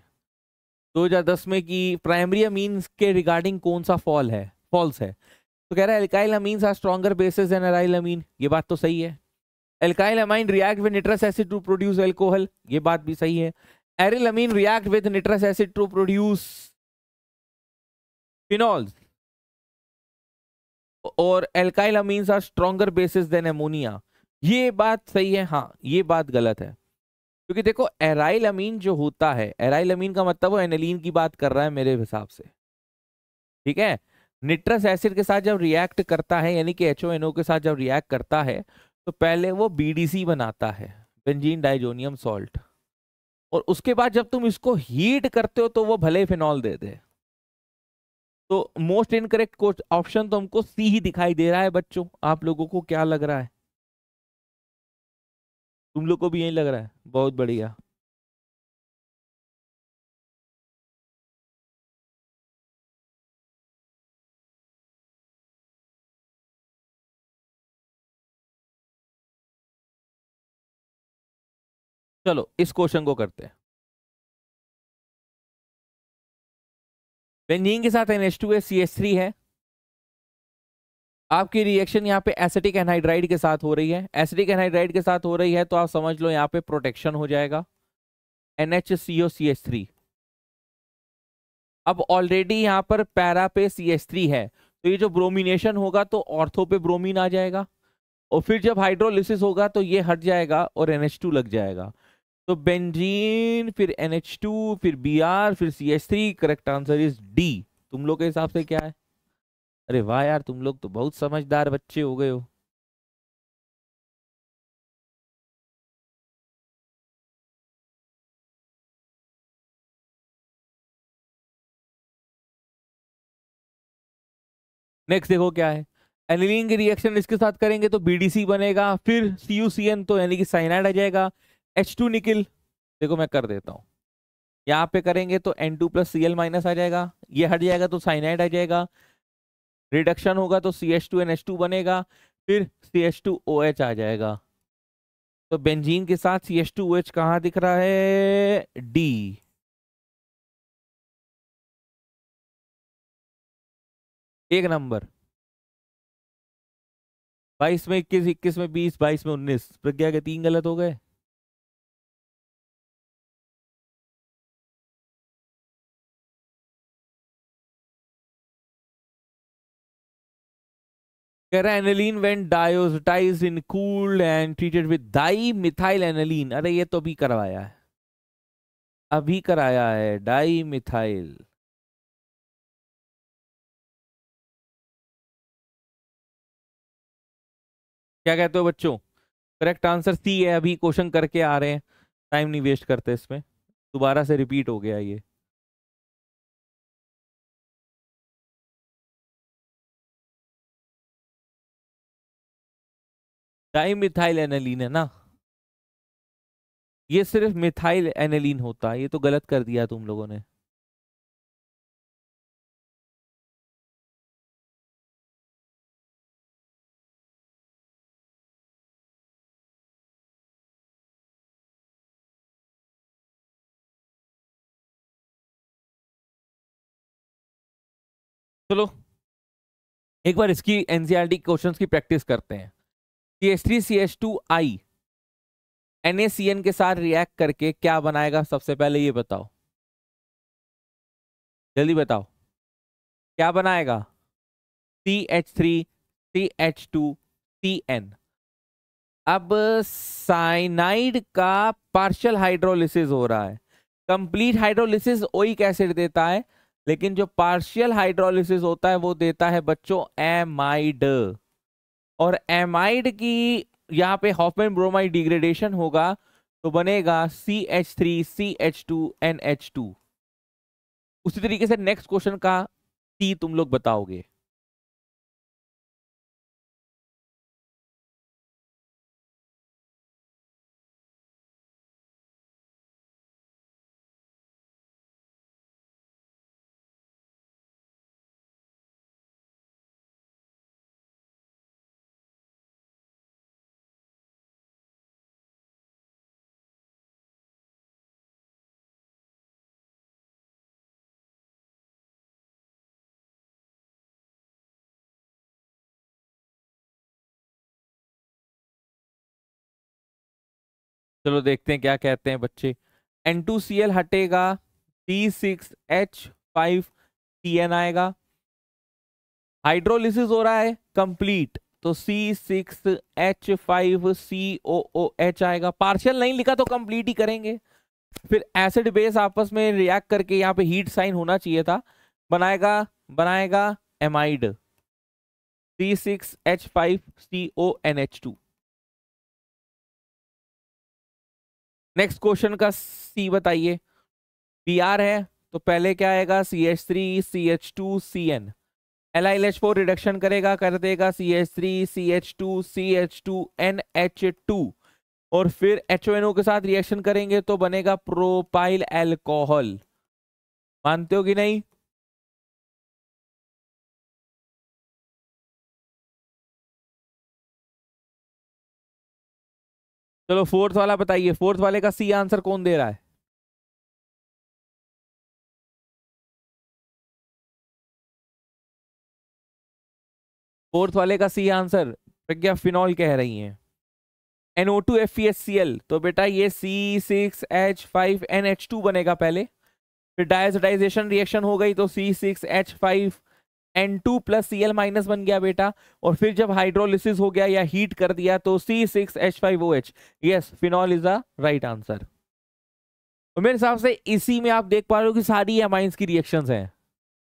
2010 में कि प्राइमरी अमीन्स के रिगार्डिंग कौन सा फॉल है फॉल्स है तो कह रहा है alkyl amines are stronger bases than aryl amine ये बात तो सही है alkyl amine react with nitrous acid to produce alcohol ये बात भी सही है aryl amine react with nitrous acid to produce phenols और alkyl amines are stronger bases than ammonia ये बात सही है हाँ ये बात गलत है क्योंकि देखो एराइल अमीन जो होता है एराइल अमीन का मतलब वो एनलिन की बात कर रहा है मेरे हिसाब से ठीक है निट्रस एसिड के साथ जब रिएक्ट करता है यानी कि एच के साथ जब रिएक्ट करता है तो पहले वो बी बनाता है बेंजीन डाइजोनियम सॉल्ट और उसके बाद जब तुम इसको हीट करते हो तो वो भले फिनॉल दे दे तो मोस्ट इनकरेक्ट ऑप्शन तो हमको सी ही दिखाई दे रहा है बच्चों आप लोगों को क्या लग रहा है तुम लोग को भी यही लग रहा है बहुत बढ़िया चलो इस क्वेश्चन को करते हैं बेंजीन के साथ एन एच टू है सी एस थ्री है आपकी रिएक्शन यहाँ पे एसिटिक एनहाइड्राइड के साथ हो रही है एसिटिक एनहाइड्राइड के साथ हो रही है तो आप समझ लो यहाँ पे प्रोटेक्शन हो जाएगा N H C O C H three अब ऑलरेडी यहाँ पर पैरा पे सी एच थ्री है तो ये जो ब्रोमिनेशन होगा तो ऑर्थो पे ब्रोमीन आ जाएगा और फिर जब हाइड्रोलिसिस होगा तो ये हट जाएगा और एन एच टू लग जाएगा तो बेंजीन फिर एन एच टू फिर बी आर फिर C H three correct answer is D तुम लोग के हिसाब से क्या है अरे वाह यार तुम लोग तो बहुत समझदार बच्चे हो गए हो नेक्स्ट देखो क्या है एनिलिंग रिएक्शन इसके साथ करेंगे तो बीडीसी बनेगा फिर सीयूसीएन तो यानी कि साइनाइड आ जाएगा एच टू निकिल देखो मैं कर देता हूँ यहाँ पे करेंगे तो N two plus C L minus आ जाएगा ये हट जाएगा तो साइनाइड आ जाएगा रिडक्शन होगा तो C H two N H two बनेगा फिर C H two O H आ जाएगा तो बेंजीन के साथ C H two O H कहाँ दिख रहा है डी एक नंबर बाईस में इक्कीस इक्कीस में बीस बाईस में उन्नीस प्रज्ञा के तीन गलत हो गए अरे ये तो अभी करवाया है अभी कराया है क्या कहते हो बच्चों करेक्ट आंसर सी है अभी क्वेश्चन करके आ रहे हैं टाइम नहीं वेस्ट करते इसमें दोबारा से रिपीट हो गया ये डाई मिथाइल एनलिन है ना ये सिर्फ मिथाइल एनालिन होता है ये तो गलत कर दिया तुम लोगों ने चलो एक बार इसकी एनसीआरटी क्वेश्चंस e की प्रैक्टिस करते हैं C H three C H two I N के साथ रिएक्ट करके क्या बनाएगा सबसे पहले ये बताओ जल्दी बताओ क्या बनाएगा C H three C H two C N अब साइनाइड का पार्शियल हाइड्रोलिसिस हो रहा है कंप्लीट हाइड्रोलिसिस ओइक एसिड देता है लेकिन जो पार्शियल हाइड्रोलिसिस होता है वो देता है बच्चों एमाइड और एमाइड की यहाँ पे हॉफमेन ब्रोमाइड डिग्रेडेशन होगा तो बनेगा C H three C H two N H two उसी तरीके से नेक्स्ट क्वेश्चन का सी तुम लोग बताओगे चलो देखते हैं क्या कहते हैं बच्चे एन टू सी एल हटेगा T six H five T N आएगा हाइड्रोलिसिस हो रहा है कंप्लीट तो C six H five C O O H आएगा पार्शियल नहीं लिखा तो कंप्लीट ही करेंगे फिर एसिड बेस आपस में रिएक्ट करके यहाँ पे हीट साइन होना चाहिए था बनाएगा बनाएगा amide C six H five C O N H two next question का सी बताइए बी है तो पहले क्या आएगा C H three C H two C N L I L H four reduction करेगा कर देगा C H three C H two C H two N H two और फिर एच ओ एन ओ के साथ रिएक्शन करेंगे तो बनेगा प्रोपाइल एल्कोहल मानते हो कि नहीं चलो फोर्थ वाला बताइए फोर्थ वाले का सी आंसर कौन दे रहा है फोर्थ वाले का सी आंसर प्रज्ञा फिनॉल कह रही है NO two F S C L तो बेटा ये C six H five N H two बनेगा पहले फिर डायजाइजेशन रिएक्शन हो गई तो C six H five N two plus C L minus बन गया बेटा और फिर जब हाइड्रोलिसिस हो गया या हीट कर दिया तो C six H five O H yes phenol is the right answer मेरे हिसाब से इसी में आप देख पा रहे हो कि सारी एमाइंस की रिएक्शंस हैं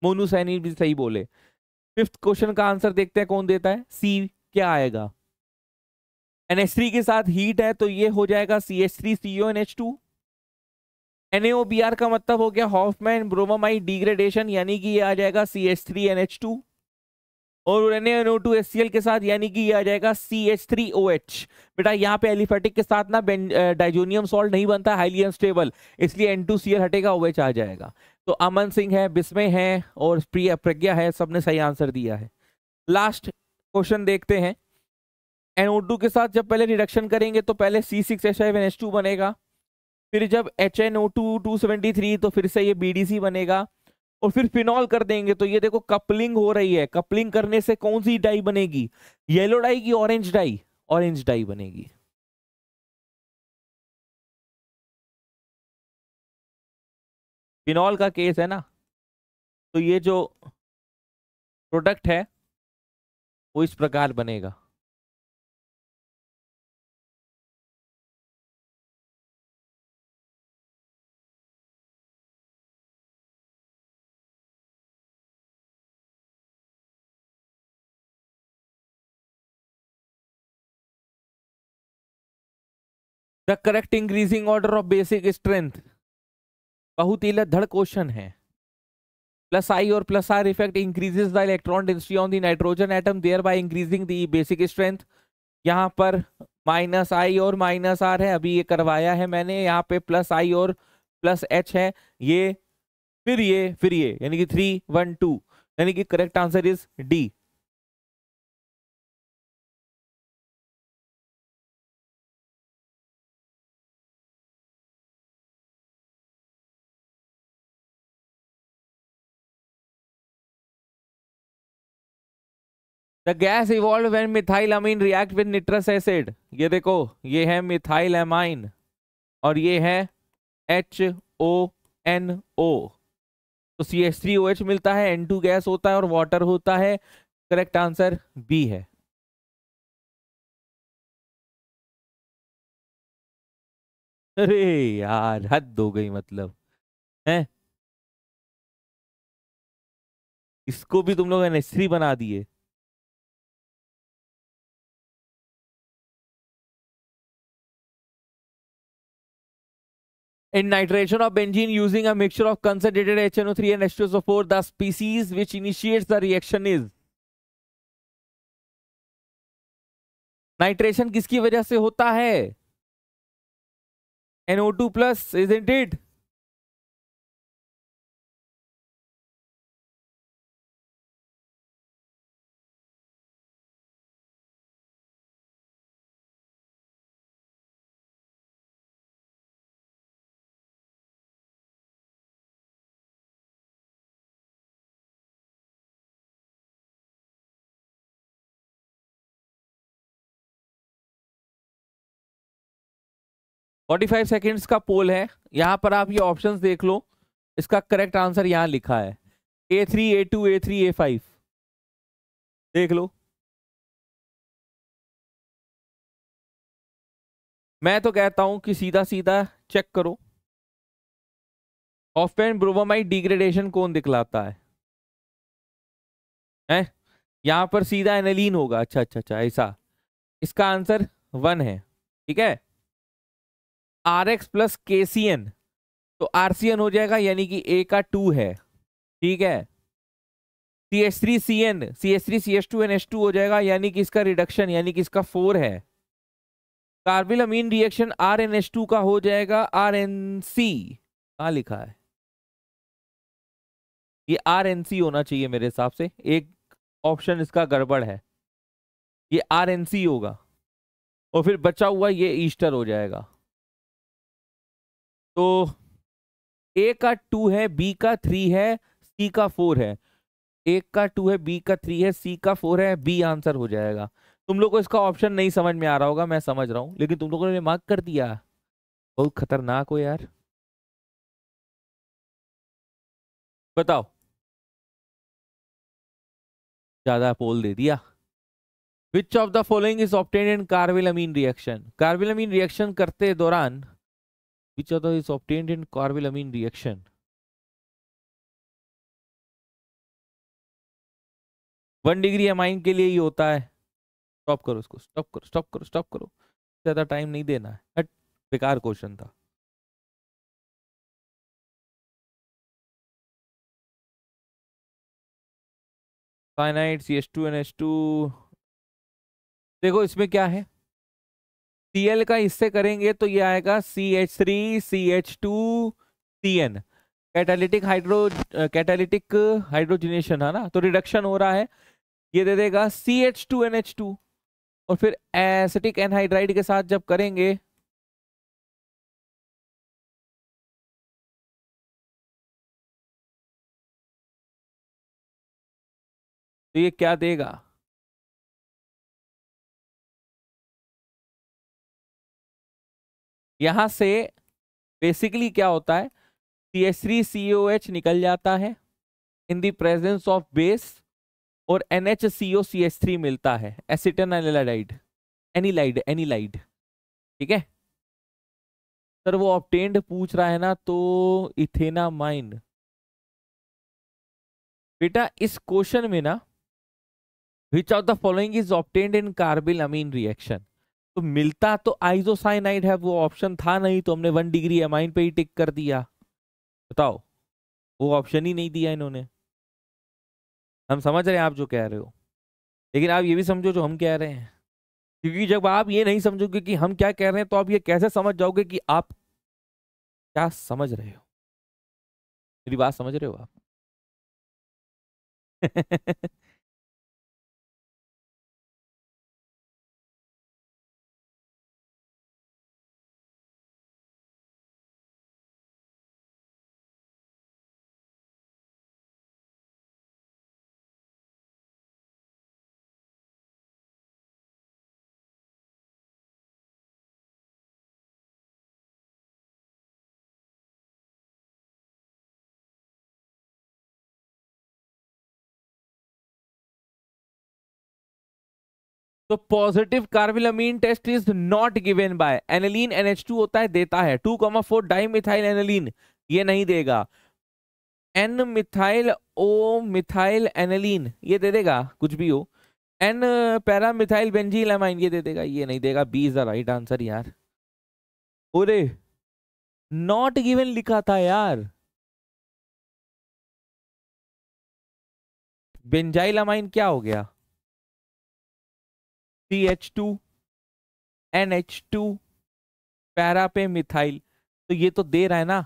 मोनू सैनी भी सही बोले फिफ्थ क्वेश्चन का आंसर देखते हैं कौन देता है सी क्या आएगा एनएच के साथ हीट है तो ये हो जाएगा C H three C O N H two NaOBr का मतलब हो गया हॉफमैन ब्रोमामाइड डिग्रेडेशन यानी कि ये आ जाएगा C H three N H two और N N O two S C L के साथ यानी कि ये आ जाएगा C H three O H बेटा यहाँ पे एलिफेटिक के साथ ना डाइजोनियम सॉल्ट नहीं बनता हाईली अनस्टेबल इसलिए एन टू सी एल हटेगा ओ एच आ जाएगा तो अमन सिंह है बिस्मे है और प्रिया प्रज्ञा है सबने सही आंसर दिया है लास्ट क्वेश्चन देखते हैं एन ओ टू के साथ जब पहले रिडक्शन करेंगे तो पहले C six H I N H two बनेगा फिर जब H N O two two seventy three तो फिर से ये बी डी सी बनेगा और फिर फिनॉल कर देंगे तो ये देखो कपलिंग हो रही है कपलिंग करने से कौन सी डाई बनेगी येलो डाई की ऑरेंज डाई ऑरेंज डाई बनेगी फिनॉल का केस है ना तो ये जो प्रोडक्ट है वो इस प्रकार बनेगा the correct increasing order of basic strength बहुत ही लधड़ क्वेश्चन है प्लस आई और plus R effect increases the electron density on the nitrogen atom thereby increasing the basic strength यहाँ पर माइनस आई और माइनस आर है अभी ये करवाया है मैंने यहाँ पे प्लस आई और प्लस एच है ये फिर ये फिर ये यानी कि थ्री वन टू यानी कि correct answer is D the gas evolve methyl amine react with nitrous acid ये देखो ये है एमाइन और ये है एच ओ एन ओ तो C H three O H मिलता है एन टू गैस होता है और वाटर होता है करेक्ट आंसर बी है अरे यार हद हो गई मतलब है इसको भी तुम लोग एनएस थ्री बना दिए in nitration of benzene using a mixture of concentrated HNO3 and H2SO4. The species which initiates the reaction is nitration किसकी वजह से होता है NO2 two plus is in forty five seconds का पोल है यहाँ पर आप ये ऑप्शन देख लो इसका करेक्ट आंसर यहाँ लिखा है A three A two A three A five देख लो मैं तो कहता हूं कि सीधा सीधा चेक करो ऑफेन ब्रोमाइड डिग्रेडेशन कौन दिखलाता है हैं यहाँ पर सीधा एनलिन होगा अच्छा अच्छा अच्छा ऐसा इसका आंसर वन है ठीक है are X plus K C N तो आर सी एन हो जाएगा यानी कि ए का टू है ठीक है C H three C N C H three C H two N H two हो जाएगा यानी कि इसका रिडक्शन यानी कि इसका फोर है कार्बिल अमीन reaction R N H two का हो जाएगा आर एन सी कहाँ लिखा है ये आर एन सी होना चाहिए मेरे हिसाब से एक ऑप्शन इसका गड़बड़ है ये आर एन सी होगा और फिर बचा हुआ ये ईस्टर हो जाएगा तो ए का टू है बी का थ्री है सी का फोर है एक का टू है बी का थ्री है सी का फोर है बी आंसर हो जाएगा तुम लोग को इसका ऑप्शन नहीं समझ में आ रहा होगा मैं समझ रहा हूँ लेकिन तुम लोगों ने मार्क कर दिया बहुत खतरनाक हो यार बताओ ज्यादा पोल दे दिया which of the following is obtained in carbyl Amin reaction carbyl Amin reaction करते दौरान which other is obtained in carbylamine reaction. One degree amine के लिए ही होता है स्टॉप करो इसको स्टॉप करो स्टॉप करो स्टॉप करो ज़्यादा टाइम नहीं देना है हट बेकार क्वेश्चन था cyanide C S two N S two देखो इसमें क्या है Cl का इससे करेंगे तो ये आएगा C H three C H two C N catalytic hydro catalytic hydrogenation है ना तो रिडक्शन हो रहा है ये दे देगा C H two N H two और फिर एसिटिक एनहाइड्राइड के साथ जब करेंगे तो ये क्या देगा यहाँ से बेसिकली क्या होता है C S three C O H निकल जाता है in the presence of base और N H C O C S three मिलता है एसिटन एनिलाइड एनिलाइड एनिलाइड ठीक है सर वो ऑप्टेंड पूछ रहा है ना तो इथेना माइन बेटा इस क्वेश्चन में ना which of the following is obtained in carbyl अमीन रिएक्शन तो मिलता तो आइजोसाइनाइड है वो ऑप्शन था नहीं तो हमने वन डिग्री एमाइन पे ही टिक कर दिया बताओ वो ऑप्शन ही नहीं दिया इन्होंने हम समझ रहे हैं आप जो कह रहे हो लेकिन आप ये भी समझो जो हम कह रहे हैं क्योंकि जब आप ये नहीं समझोगे कि हम क्या कह रहे हैं तो आप ये कैसे समझ जाओगे कि आप क्या समझ रहे हो मेरी बात समझ रहे हो आप तो positive carbylamine test is not given by aniline NH होता है देता है two comma four di methyl ये नहीं देगा N methyl O methyl aniline ये दे देगा कुछ भी हो एन मिथाइल बेंजील एमाइन ये दे देगा ये नहीं देगा B is the right answer यार ओरे नॉट गिवेन लिखा था यार बेंजाइल अमाइन क्या हो गया एच टू पैरा पे मिथाइल तो ये तो दे रहा है ना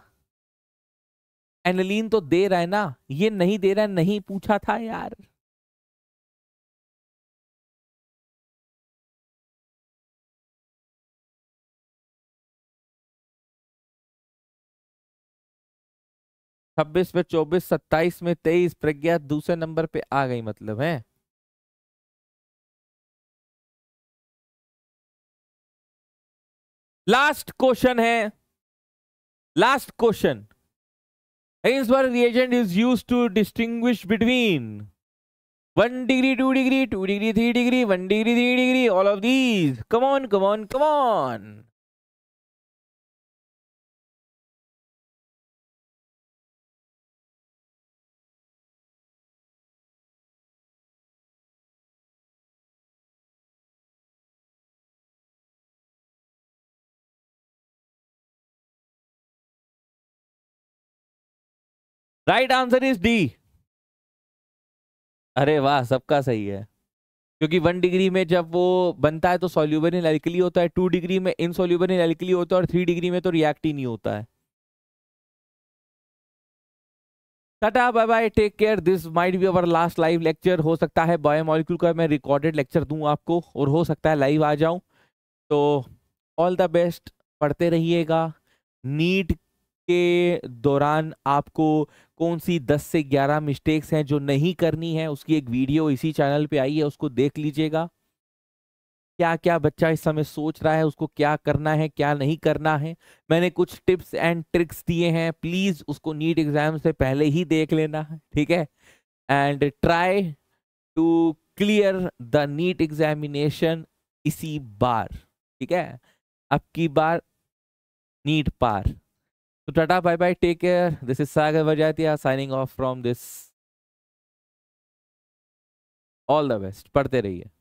एनलिन तो दे रहा है ना ये नहीं दे रहा है नहीं पूछा था यार छब्बीस में चौबीस सत्ताईस में तेईस प्रज्ञा दूसरे नंबर पे आ गई मतलब है लास्ट क्वेश्चन है last question Hinsberg reagent is use to distinguish between one degree two degree two degree three degree one degree three degree all of these come come on come on right answer is D अरे वाह सबका सही है क्योंकि one degree में जब वो बनता है तो सोल्यूबन एनालिकली होता है टू डिग्री में इन एनालिकली होता है और थ्री डिग्री में तो रिएक्ट ही नहीं होता है tata bye bye take care this might be our last live lecture हो सकता है बायोमोलिक्यूल का मैं रिकॉर्डेड लेक्चर दूं आपको और हो सकता है लाइव आ जाऊं तो ऑल द बेस्ट पढ़ते रहिएगा नीट के दौरान आपको कौन सी 10 से 11 मिस्टेक्स हैं जो नहीं करनी है उसकी एक वीडियो इसी चैनल पे आई है उसको देख लीजिएगा क्या क्या बच्चा इस समय सोच रहा है उसको क्या करना है क्या नहीं करना है मैंने कुछ टिप्स एंड ट्रिक्स दिए हैं प्लीज़ उसको नीट एग्जाम से पहले ही देख लेना ठीक है and try to clear the NEET examination इसी बार ठीक है अब की बार नीट पार So tata, bye bye, take care. This is Sagar Vajatiya signing off from this. All the best. पढ़ते रहिए